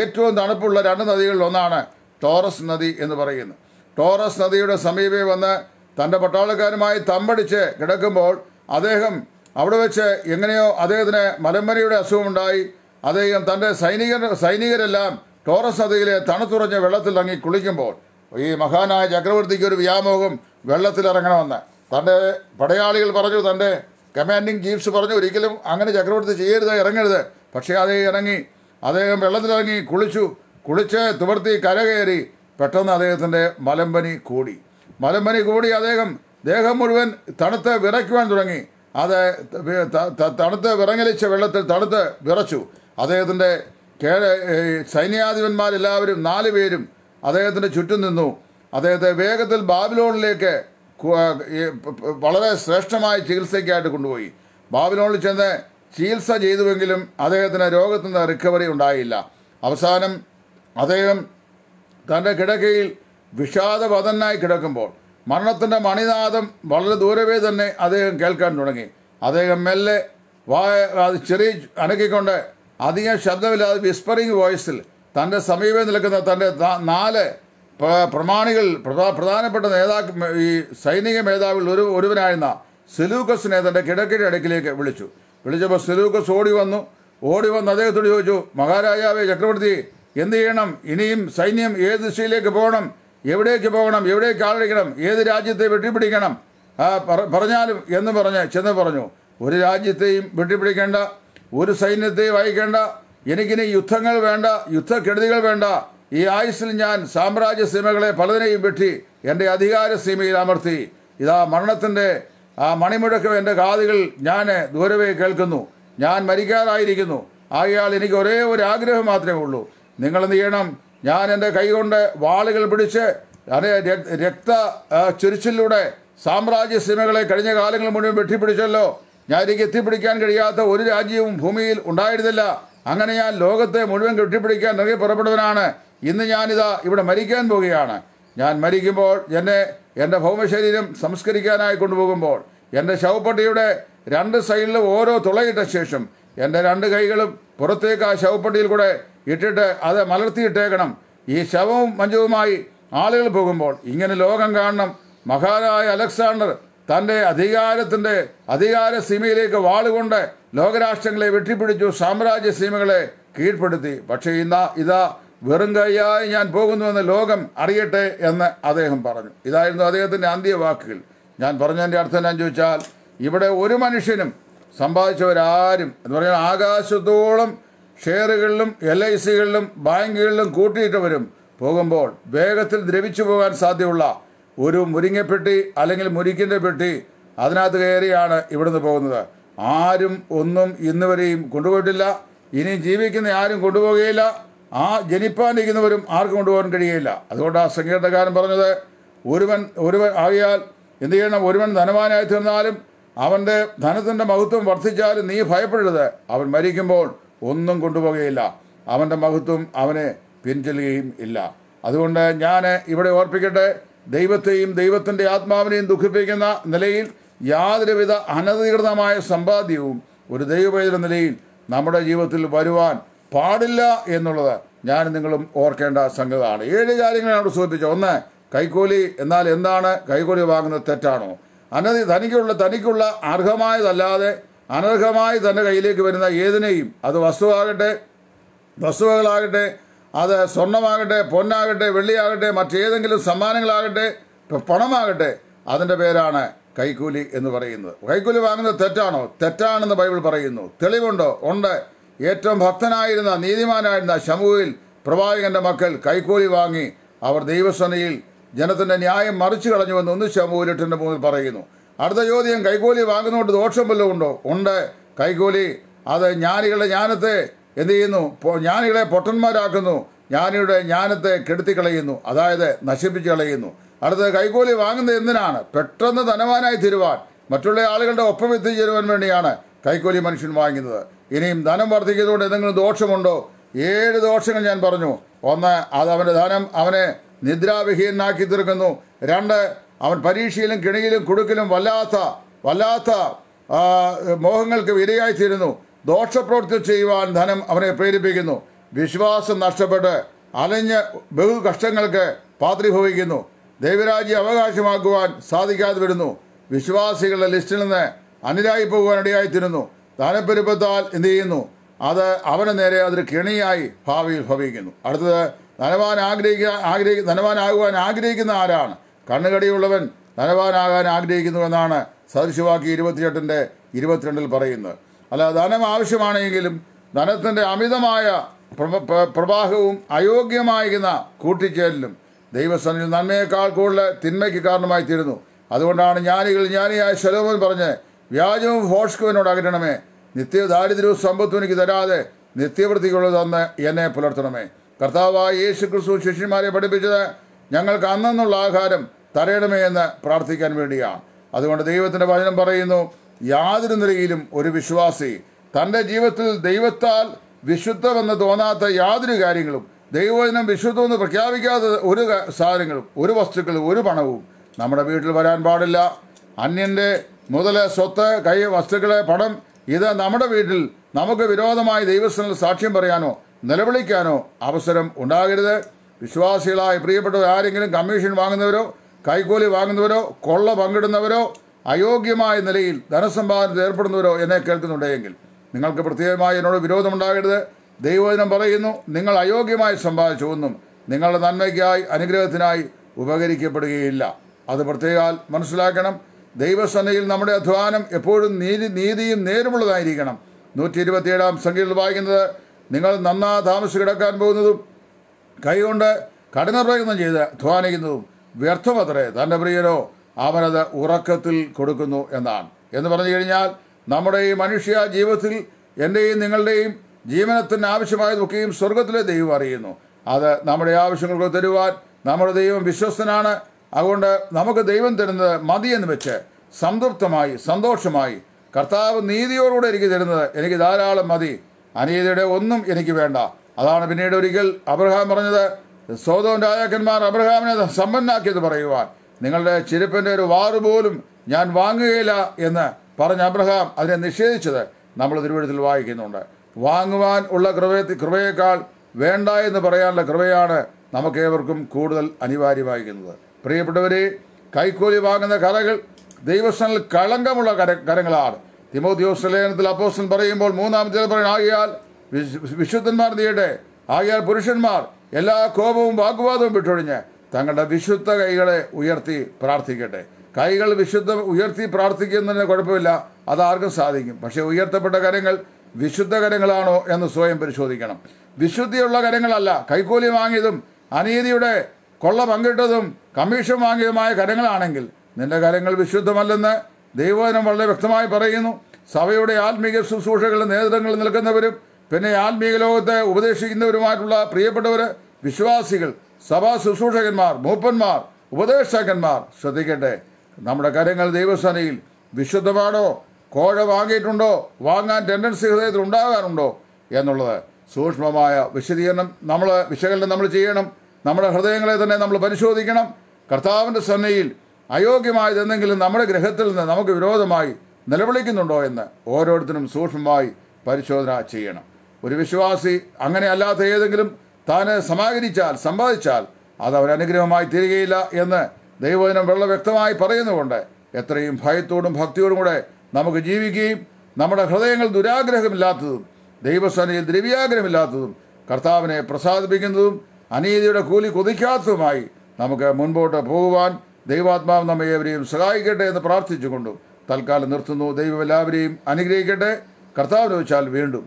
ഏറ്റവും തണുപ്പുള്ള രണ്ട് നദികളിൽ ഒന്നാണ് ടോറസ് നദി എന്ന് പറയുന്നു ടോറസ് നദിയുടെ സമീപേ വന്ന് തൻ്റെ പട്ടാളക്കാരുമായി തമ്പടിച്ച് കിടക്കുമ്പോൾ അദ്ദേഹം അവിടെ വെച്ച് എങ്ങനെയോ അദ്ദേഹത്തിന് മലമ്പനിയുടെ അസുഖമുണ്ടായി അദ്ദേഹം തൻ്റെ സൈനികർ സൈനികരെല്ലാം ടോറസ് നദിയിലെ തണുത്തുറഞ്ഞ വെള്ളത്തിൽ ഇറങ്ങി കുളിക്കുമ്പോൾ ഈ മഹാനായ ചക്രവർത്തിക്ക് ഒരു വ്യാമോഹം വെള്ളത്തിലിറങ്ങണമെന്ന് തൻ്റെ പടയാളികൾ പറഞ്ഞു തൻ്റെ കമാൻഡിങ് ജീപ്സ് പറഞ്ഞു ഒരിക്കലും അങ്ങനെ ചക്രവർത്തി ചെയ്യരുത് ഇറങ്ങരുത് പക്ഷേ അതേ ഇറങ്ങി അദ്ദേഹം വെള്ളത്തിലിറങ്ങി കുളിച്ചു കുളിച്ച് തുവർത്തി കരകയറി പെട്ടെന്ന് അദ്ദേഹത്തിൻ്റെ മലമ്പനി കൂടി മലമ്പനി കൂടി അദ്ദേഹം ദേഹം മുഴുവൻ തണുത്ത് വിറയ്ക്കുവാൻ തുടങ്ങി അത് തണുത്ത് വിറങ്ങലിച്ച വെള്ളത്തിൽ തണുത്ത് വിറച്ചു അദ്ദേഹത്തിൻ്റെ സൈന്യാധിപന്മാരെല്ലാവരും നാല് പേരും അദ്ദേഹത്തിൻ്റെ ചുറ്റും നിന്നു അദ്ദേഹത്തെ വേഗത്തിൽ ബാബിലോണിലേക്ക് വളരെ ശ്രേഷ്ഠമായ ചികിത്സയ്ക്കായിട്ട് കൊണ്ടുപോയി ബാബിലോണിൽ ചെന്ന് ചികിത്സ ചെയ്തുവെങ്കിലും അദ്ദേഹത്തിന് രോഗത്തിൽ നിന്ന് റിക്കവറി ഉണ്ടായില്ല അവസാനം അദ്ദേഹം തൻ്റെ കിടക്കയിൽ വിഷാദവതനായി കിടക്കുമ്പോൾ മരണത്തിൻ്റെ മണിനാദം വളരെ ദൂരവേ തന്നെ അദ്ദേഹം കേൾക്കാൻ തുടങ്ങി അദ്ദേഹം മെല്ലെ വായ ചെറിയ അനക്കിക്കൊണ്ട് അധികം ശബ്ദമില്ലാതെ വിസ്പറിങ് വോയിസിൽ തൻ്റെ സമീപം നിൽക്കുന്ന തൻ്റെ നാല് പ്രമാണികൾ പ്രധാനപ്പെട്ട നേതാക്ക ഈ സൈനിക മേധാവികൾ ഒരു ഒരുവനായിരുന്ന സെലൂക്കസിനെ തൻ്റെ കിടക്കിൻ്റെ അടുക്കിലേക്ക് വിളിച്ചു വിളിച്ചപ്പോൾ സെലൂക്കസ് ഓടി വന്നു ഓടി വന്ന് അദ്ദേഹത്തോട് ചോദിച്ചു മഹാരാജാവേ ചക്രവർത്തി എന്ത് ചെയ്യണം ഇനിയും സൈന്യം ഏത് ദിശയിലേക്ക് പോകണം എവിടേക്ക് പോകണം എവിടേക്ക് ആളിക്കണം ഏത് രാജ്യത്തെ വെട്ടിപ്പിടിക്കണം പറഞ്ഞാലും എന്ന് പറഞ്ഞ് ചെന്ന് പറഞ്ഞു ഒരു രാജ്യത്തെയും വെട്ടിപ്പിടിക്കേണ്ട ഒരു സൈന്യത്തെയും അയക്കേണ്ട എനിക്കിനി യുദ്ധങ്ങൾ വേണ്ട യുദ്ധക്കെടുതികൾ വേണ്ട ഈ ആയുസ്സിൽ ഞാൻ സാമ്രാജ്യ സീമകളെ പലതിനെയും വെട്ടി എൻ്റെ അധികാര സീമയിൽ അമർത്തി ഇതാ മരണത്തിൻ്റെ ആ മണിമുഴക്കം എൻ്റെ കാതുകൾ ഞാൻ ദൂരവേ കേൾക്കുന്നു ഞാൻ മരിക്കാറായിരിക്കുന്നു ആയാൾ എനിക്ക് ഒരേ ഒരു ആഗ്രഹം മാത്രമേ ഉള്ളൂ എന്ത് ചെയ്യണം ഞാൻ എൻ്റെ കൈകൊണ്ട് വാളുകൾ പിടിച്ച് അതേ രക്ത ചുരിച്ചിലൂടെ സാമ്രാജ്യ സീമകളെ കഴിഞ്ഞ കാലങ്ങൾ മുഴുവൻ വെട്ടിപ്പിടിച്ചല്ലോ ഞാൻ എനിക്ക് എത്തിപ്പിടിക്കാൻ കഴിയാത്ത ഒരു രാജ്യവും ഭൂമിയിൽ ഉണ്ടായിരുന്നില്ല അങ്ങനെ ഞാൻ ലോകത്തെ മുഴുവൻ കെട്ടിപ്പിടിക്കാൻ നിറയെ പുറപ്പെടുവനാണ് ഇന്ന് ഞാനിതാ ഇവിടെ മരിക്കാൻ പോവുകയാണ് ഞാൻ മരിക്കുമ്പോൾ എന്നെ എൻ്റെ ഭൗമശരീരം സംസ്കരിക്കാനായി കൊണ്ടുപോകുമ്പോൾ എൻ്റെ ശവപ്പെട്ടിയുടെ രണ്ട് സൈഡിലും ഓരോ തുളയിട്ട ശേഷം എൻ്റെ രണ്ട് കൈകളും പുറത്തേക്ക് ആ ശവപ്പെട്ടിയിൽ കൂടെ ഇട്ടിട്ട് അത് മലർത്തിയിട്ടേക്കണം ഈ ശവവും മഞ്ചവുമായി ആളുകൾ പോകുമ്പോൾ ഇങ്ങനെ ലോകം കാണണം മഹാനായ അലക്സാണ്ടർ തൻ്റെ അധികാരത്തിൻ്റെ അധികാര സീമയിലേക്ക് വാളുകൊണ്ട് ലോകരാഷ്ട്രങ്ങളെ വെട്ടിപ്പിടിച്ചു സാമ്രാജ്യ സീമകളെ കീഴ്പ്പെടുത്തി പക്ഷേ ഇന്ന് ഇതാ വെറും കൈയായി ഞാൻ പോകുന്നുവെന്ന് ലോകം അറിയട്ടെ എന്ന് അദ്ദേഹം പറഞ്ഞു ഇതായിരുന്നു അദ്ദേഹത്തിൻ്റെ വാക്കുകൾ ഞാൻ പറഞ്ഞതിൻ്റെ അർത്ഥം ഞാൻ ചോദിച്ചാൽ ഇവിടെ ഒരു മനുഷ്യനും സമ്പാദിച്ചവരാരും എന്ന് പറഞ്ഞാൽ ആകാശത്തോളം ഷെയറുകളിലും എൽ ഐ സികളിലും ബാങ്കുകളിലും കൂട്ടിയിട്ടവരും പോകുമ്പോൾ വേഗത്തിൽ ദ്രവിച്ചു പോകാൻ സാധ്യമുള്ള ഒരു മുരിങ്ങപ്പെട്ടി അല്ലെങ്കിൽ മുരിക്കിൻ്റെ പെട്ടി അതിനകത്ത് കയറിയാണ് ഇവിടുന്ന് പോകുന്നത് ആരും ഒന്നും ഇന്നുവരെയും കൊണ്ടുപോയിട്ടില്ല ഇനി ജീവിക്കുന്ന ആരും കൊണ്ടുപോകുകയില്ല ആ ജനിപ്പാനിരിക്കുന്നവരും ആർക്കും കൊണ്ടുപോകാൻ കഴിയുകയില്ല അതുകൊണ്ട് ആ സംഗീതകാരൻ പറഞ്ഞത് ഒരുവൻ ഒരുവൻ ആകിയാൽ എന്ത് ചെയ്യണം ഒരുവൻ ധനവാനായി തീർന്നാലും അവൻ്റെ ധനത്തിൻ്റെ മഹത്വം വർദ്ധിച്ചാലും നീ ഭയപ്പെടരുത് അവൻ മരിക്കുമ്പോൾ ഒന്നും കൊണ്ടുപോകുകയില്ല അവൻ്റെ മഹത്വം അവനെ പിൻചെല്ലുകയും ഇല്ല അതുകൊണ്ട് ഞാൻ ഇവിടെ ഓർപ്പിക്കട്ടെ ദൈവത്തെയും ദൈവത്തിൻ്റെ ആത്മാവിനെയും ദുഃഖിപ്പിക്കുന്ന നിലയിൽ യാതൊരുവിധ അനധികൃതമായ സമ്പാദ്യവും ഒരു ദൈവപൈതൃ നിലയിൽ നമ്മുടെ ജീവിതത്തിൽ വരുവാൻ പാടില്ല എന്നുള്ളത് ഞാൻ നിങ്ങളും ഓർക്കേണ്ട സംഗതിയാണ് ഏഴ് കാര്യങ്ങളാണ് അവിടെ സൂചിപ്പിച്ചത് ഒന്ന് കൈക്കൂലി എന്നാൽ എന്താണ് കൈക്കൂലി വാങ്ങുന്നത് തെറ്റാണോ അനധി തനിക്കുള്ള തനിക്കുള്ള അർഹമായതല്ലാതെ അനർഹമായി തൻ്റെ കയ്യിലേക്ക് വരുന്ന ഏതിനെയും അത് വസ്തുവാകട്ടെ വസ്തുവകളാകട്ടെ അത് സ്വർണ്ണമാകട്ടെ പൊന്നാകട്ടെ വെള്ളിയാകട്ടെ മറ്റേതെങ്കിലും സമ്മാനങ്ങളാകട്ടെ പണമാകട്ടെ അതിൻ്റെ പേരാണ് കൈക്കൂലി എന്ന് പറയുന്നത് കൈക്കൂലി വാങ്ങുന്നത് തെറ്റാണോ തെറ്റാണെന്ന് ബൈബിൾ പറയുന്നു തെളിവുണ്ടോ ഉണ്ട് ഏറ്റവും ഭക്തനായിരുന്ന നീതിമാനായിരുന്ന ശമുവിൽ പ്രവാചകന്റെ മക്കൾ കൈക്കൂലി വാങ്ങി അവർ ദൈവസനയിൽ ജനത്തിന്റെ ന്യായം മറിച്ചു കളഞ്ഞുവെന്ന് ഒന്ന് ശമുവിൽ മുമ്പിൽ പറയുന്നു അടുത്ത ചോദ്യം കൈക്കൂലി വാങ്ങുന്നതുകൊണ്ട് ദോഷം വല്ലതും ഉണ്ടോ ഉണ്ട് കൈക്കൂലി അത് ജ്ഞാനികളുടെ ജ്ഞാനത്തെ എന്ത് ചെയ്യുന്നു ജ്ഞാനികളെ പൊട്ടന്മാരാക്കുന്നു ജ്ഞാനിയുടെ ജ്ഞാനത്തെ കളയുന്നു അതായത് നശിപ്പിച്ചു കളയുന്നു അടുത്തത് കൈക്കൂലി വാങ്ങുന്നത് എന്തിനാണ് പെട്ടെന്ന് ധനവാനായി തീരുവാൻ മറ്റുള്ള ആളുകളുടെ ഒപ്പം എത്തിച്ചേരുവാൻ വേണ്ടിയാണ് കൈക്കൂലി മനുഷ്യൻ വാങ്ങുന്നത് ഇനിയും ധനം വർദ്ധിക്കുന്നതുകൊണ്ട് എന്തെങ്കിലും ദോഷമുണ്ടോ ഏഴ് ദോഷങ്ങൾ ഞാൻ പറഞ്ഞു ഒന്ന് അത് അവൻ്റെ ധനം അവനെ നിദ്രാവിഹീനാക്കി തീർക്കുന്നു രണ്ട് അവൻ പരീക്ഷയിലും കിണിയിലും കുടുക്കിലും വല്ലാത്ത വല്ലാത്ത മോഹങ്ങൾക്ക് ഇരയായിത്തീരുന്നു ദോഷപ്രവൃത്തി ചെയ്യുവാൻ ധനം അവനെ പ്രേരിപ്പിക്കുന്നു വിശ്വാസം നഷ്ടപ്പെട്ട് അലഞ്ഞ് ബഹു കഷ്ടങ്ങൾക്ക് പാത്രീഭവിക്കുന്നു ദൈവരാജ്യം അവകാശമാക്കുവാൻ സാധിക്കാതെ വരുന്നു വിശ്വാസികളുടെ ലിസ്റ്റിൽ നിന്ന് അനിലായി പോകുവാൻ ഇടയായിത്തീരുന്നു ധനപ്പെരുപ്പത്താൽ എന്ത് ചെയ്യുന്നു അത് അവന് നേരെ അതൊരു കെണിയായി ഭാവിയിൽ ഭവിക്കുന്നു അടുത്തത് ധനവാൻ ആഗ്രഹിക്കാൻ ആഗ്രഹിക്കുക ധനവാനാകുവാൻ ആഗ്രഹിക്കുന്ന ആരാണ് കണ്ണുകടിയുള്ളവൻ ധനവാനാകാൻ ആഗ്രഹിക്കുന്നുവെന്നാണ് സദൃശിവാക്കി ഇരുപത്തിയെട്ടിൻ്റെ ഇരുപത്തിരണ്ടിൽ പറയുന്നത് അല്ല ധനം ആവശ്യമാണെങ്കിലും ധനത്തിൻ്റെ അമിതമായ പ്രവാഹവും അയോഗ്യമായിരിക്കുന്ന കൂട്ടിച്ചേരലും ദൈവസ്ഥാനിൽ നന്മയേക്കാൾ കൂടുതൽ തിന്മയ്ക്ക് കാരണമായി തീരുന്നു അതുകൊണ്ടാണ് ജ്ഞാനികൾ ജ്ഞാനിയായ ശലോമൻ പറഞ്ഞ് വ്യാജവും ഭോഷ്കുവിനോട് അകറ്റണമേ നിത്യ ദാരിദ്ര്യവും സമ്പത്തും എനിക്ക് തരാതെ നിത്യവൃത്തിക്കുള്ളത് തന്ന് എന്നെ പുലർത്തണമേ കർത്താവായ യേശു ക്രിസ്തു ശിഷ്യന്മാരെ പഠിപ്പിച്ചത് ഞങ്ങൾക്ക് അന്നെന്നുള്ള ആഹാരം തരയണമേ എന്ന് പ്രാർത്ഥിക്കാൻ വേണ്ടിയാണ് അതുകൊണ്ട് ദൈവത്തിൻ്റെ വചനം പറയുന്നു യാതൊരു നിലയിലും ഒരു വിശ്വാസി തൻ്റെ ജീവിതത്തിൽ ദൈവത്താൽ വിശുദ്ധമെന്ന് തോന്നാത്ത യാതൊരു കാര്യങ്ങളും ദൈവവചനം വിശുദ്ധമെന്ന് പ്രഖ്യാപിക്കാത്ത ഒരു സാധനങ്ങളും ഒരു വസ്തുക്കളും ഒരു പണവും നമ്മുടെ വീട്ടിൽ വരാൻ പാടില്ല അന്യൻ്റെ മുതൽ സ്വത്ത് കൈ വസ്തുക്കളെ പണം ഇത് നമ്മുടെ വീട്ടിൽ നമുക്ക് വിരോധമായി ദൈവസ്ഥനിൽ സാക്ഷ്യം പറയാനോ നിലവിളിക്കാനോ അവസരം ഉണ്ടാകരുത് വിശ്വാസികളായി പ്രിയപ്പെട്ടവർ ആരെങ്കിലും കമ്മീഷൻ വാങ്ങുന്നവരോ കൈക്കൂലി വാങ്ങുന്നവരോ കൊള്ള പങ്കിടുന്നവരോ അയോഗ്യമായ നിലയിൽ ധനസമ്പാദനത്തിൽ ഏർപ്പെടുന്നവരോ എന്നെ കേൾക്കുന്നുണ്ടെങ്കിൽ നിങ്ങൾക്ക് പ്രത്യേകമായി എന്നോട് വിരോധമുണ്ടാകരുത് ദൈവവചനം പറയുന്നു നിങ്ങൾ അയോഗ്യമായി സമ്പാദിച്ചു ഒന്നും നിങ്ങളുടെ നന്മയ്ക്കായി അനുഗ്രഹത്തിനായി ഉപകരിക്കപ്പെടുകയില്ല അത് പ്രത്യേകാൽ മനസ്സിലാക്കണം ദൈവസനയിൽ നമ്മുടെ അധ്വാനം എപ്പോഴും നീതി നീതിയും നേരുമുള്ളതായിരിക്കണം നൂറ്റി ഇരുപത്തിയേഴാം സംഖ്യയിൽ വായിക്കുന്നത് നിങ്ങൾ നന്നാ താമസിച്ച് കിടക്കാൻ പോകുന്നതും കൈകൊണ്ട് കഠിനപ്രയത്നം ചെയ്ത് അധ്വാനിക്കുന്നതും വ്യർത്ഥമത്രേ തൻ്റെ പ്രിയരോ അവനത് ഉറക്കത്തിൽ കൊടുക്കുന്നു എന്നാണ് എന്ന് പറഞ്ഞു കഴിഞ്ഞാൽ നമ്മുടെ ഈ മനുഷ്യ ജീവിതത്തിൽ എൻ്റെയും നിങ്ങളുടെയും ജീവനത്തിന് ആവശ്യമായതൊക്കെയും സ്വർഗത്തിലെ ദൈവം അറിയുന്നു അത് നമ്മുടെ ആവശ്യങ്ങൾക്ക് തരുവാൻ നമ്മുടെ ദൈവം വിശ്വസ്തനാണ് അതുകൊണ്ട് നമുക്ക് ദൈവം തരുന്നത് മതിയെന്ന് വെച്ച് സംതൃപ്തമായി സന്തോഷമായി കർത്താവ് നീതിയോടുകൂടെ എനിക്ക് തരുന്നത് എനിക്ക് ധാരാളം മതി അനീതിയുടെ ഒന്നും എനിക്ക് വേണ്ട അതാണ് പിന്നീട് ഒരിക്കൽ അബ്രഹാം പറഞ്ഞത് സ്വതവും രാജാക്കന്മാർ അബ്രഹാമിനെ സമ്പന്നാക്കിയത് പറയുവാൻ നിങ്ങളുടെ ചെരുപ്പിൻ്റെ ഒരു വാറുപോലും പോലും ഞാൻ വാങ്ങുകയില്ല എന്ന് പറഞ്ഞ അബ്രഹാം അതിനെ നിഷേധിച്ചത് നമ്മൾ തിരുവഴുത്തിൽ വായിക്കുന്നുണ്ട് വാങ്ങുവാൻ ഉള്ള കൃപ കൃപയേക്കാൾ വേണ്ട എന്ന് പറയാനുള്ള കൃപയാണ് നമുക്കേവർക്കും കൂടുതൽ അനിവാര്യമായിരിക്കുന്നത് പ്രിയപ്പെട്ടവരെ കൈക്കൂലി വാങ്ങുന്ന കലകൾ ദൈവസ്ഥാനിൽ കളങ്കമുള്ള കര കരങ്ങളാണ് തിമോദ്യോസ് ലേഖനത്തിൽ അപ്പോസൻ പറയുമ്പോൾ മൂന്നാം ചില പറയുന്നത് ആകിയാൽ വിശുദ്ധന്മാർ നീയട്ടെ ആകിയാൽ പുരുഷന്മാർ എല്ലാ കോപവും വാഗ്വാദവും വിട്ടൊഴിഞ്ഞ് തങ്ങളുടെ വിശുദ്ധ കൈകളെ ഉയർത്തി പ്രാർത്ഥിക്കട്ടെ കൈകൾ വിശുദ്ധ ഉയർത്തി പ്രാർത്ഥിക്കുന്നതിന് കുഴപ്പമില്ല അതാർക്കും സാധിക്കും പക്ഷേ ഉയർത്തപ്പെട്ട കരങ്ങൾ വിശുദ്ധ കരങ്ങളാണോ എന്ന് സ്വയം പരിശോധിക്കണം വിശുദ്ധിയുള്ള കരങ്ങളല്ല കൈക്കൂലി വാങ്ങിയതും അനീതിയുടെ കൊള്ള പങ്കിട്ടതും കമ്മീഷൻ വാങ്ങിയതുമായ കരങ്ങളാണെങ്കിൽ നിന്റെ കാര്യങ്ങൾ വിശുദ്ധമല്ലെന്ന് ദൈവവചനം വളരെ വ്യക്തമായി പറയുന്നു സഭയുടെ ആത്മീയ ശുശ്രൂഷകളുടെ നേതൃത്വങ്ങളിൽ നിൽക്കുന്നവരും പിന്നെ ആത്മീയ ലോകത്തെ ഉപദേശിക്കുന്നവരുമായിട്ടുള്ള പ്രിയപ്പെട്ടവർ വിശ്വാസികൾ സഭാ ശുശ്രൂഷകന്മാർ മൂപ്പന്മാർ ഉപദേശകന്മാർ ശ്രദ്ധിക്കട്ടെ നമ്മുടെ കാര്യങ്ങൾ ദൈവസേനയിൽ വിശുദ്ധമാണോ കോഴ വാങ്ങിയിട്ടുണ്ടോ വാങ്ങാൻ ടെൻഡൻസി ഹൃദയത്തിൽ ഉണ്ടാകാറുണ്ടോ എന്നുള്ളത് സൂക്ഷ്മമായ വിശദീകരണം നമ്മൾ വിശകലനം നമ്മൾ ചെയ്യണം നമ്മുടെ ഹൃദയങ്ങളെ തന്നെ നമ്മൾ പരിശോധിക്കണം കർത്താവിൻ്റെ സന്നയിൽ അയോഗ്യമായത് എന്തെങ്കിലും നമ്മുടെ ഗ്രഹത്തിൽ നിന്ന് നമുക്ക് വിരോധമായി നിലവിളിക്കുന്നുണ്ടോ എന്ന് ഓരോരുത്തരും സൂക്ഷ്മമായി പരിശോധന ചെയ്യണം ഒരു വിശ്വാസി അങ്ങനെ അല്ലാത്ത ഏതെങ്കിലും താൻ സമാഹരിച്ചാൽ സമ്പാദിച്ചാൽ അത് അവൻ അനുഗ്രഹമായി തീരുകയില്ല എന്ന് ദൈവദിനം വളരെ വ്യക്തമായി പറയുന്നുകൊണ്ട് എത്രയും ഭയത്തോടും ഭക്തിയോടും കൂടെ നമുക്ക് ജീവിക്കുകയും നമ്മുടെ ഹൃദയങ്ങൾ ദുരാഗ്രഹമില്ലാത്തതും ദൈവസേനയിൽ ദ്രവ്യാഗ്രഹമില്ലാത്തതും കർത്താവിനെ പ്രസാദിപ്പിക്കുന്നതും അനീതിയുടെ കൂലി കൊതിക്കാത്തതുമായി നമുക്ക് മുൻപോട്ട് പോകുവാൻ ദൈവാത്മാവ് നമ്മെ ഏവരെയും സഹായിക്കട്ടെ എന്ന് പ്രാർത്ഥിച്ചുകൊണ്ടു തൽക്കാലം നിർത്തുന്നു ദൈവം എല്ലാവരെയും അനുഗ്രഹിക്കട്ടെ കർത്താവിനെ വെച്ചാൽ വീണ്ടും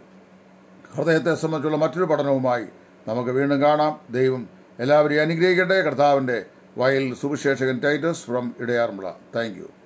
ഹൃദയത്തെ സംബന്ധിച്ചുള്ള മറ്റൊരു പഠനവുമായി നമുക്ക് വീണ്ടും കാണാം ദൈവം എല്ലാവരെയും അനുഗ്രഹിക്കട്ടെ കർത്താവിൻ്റെ വയൽ സുവിശേഷകൻ ടൈറ്റസ് ഫ്രം ഇടയാർമുള താങ്ക്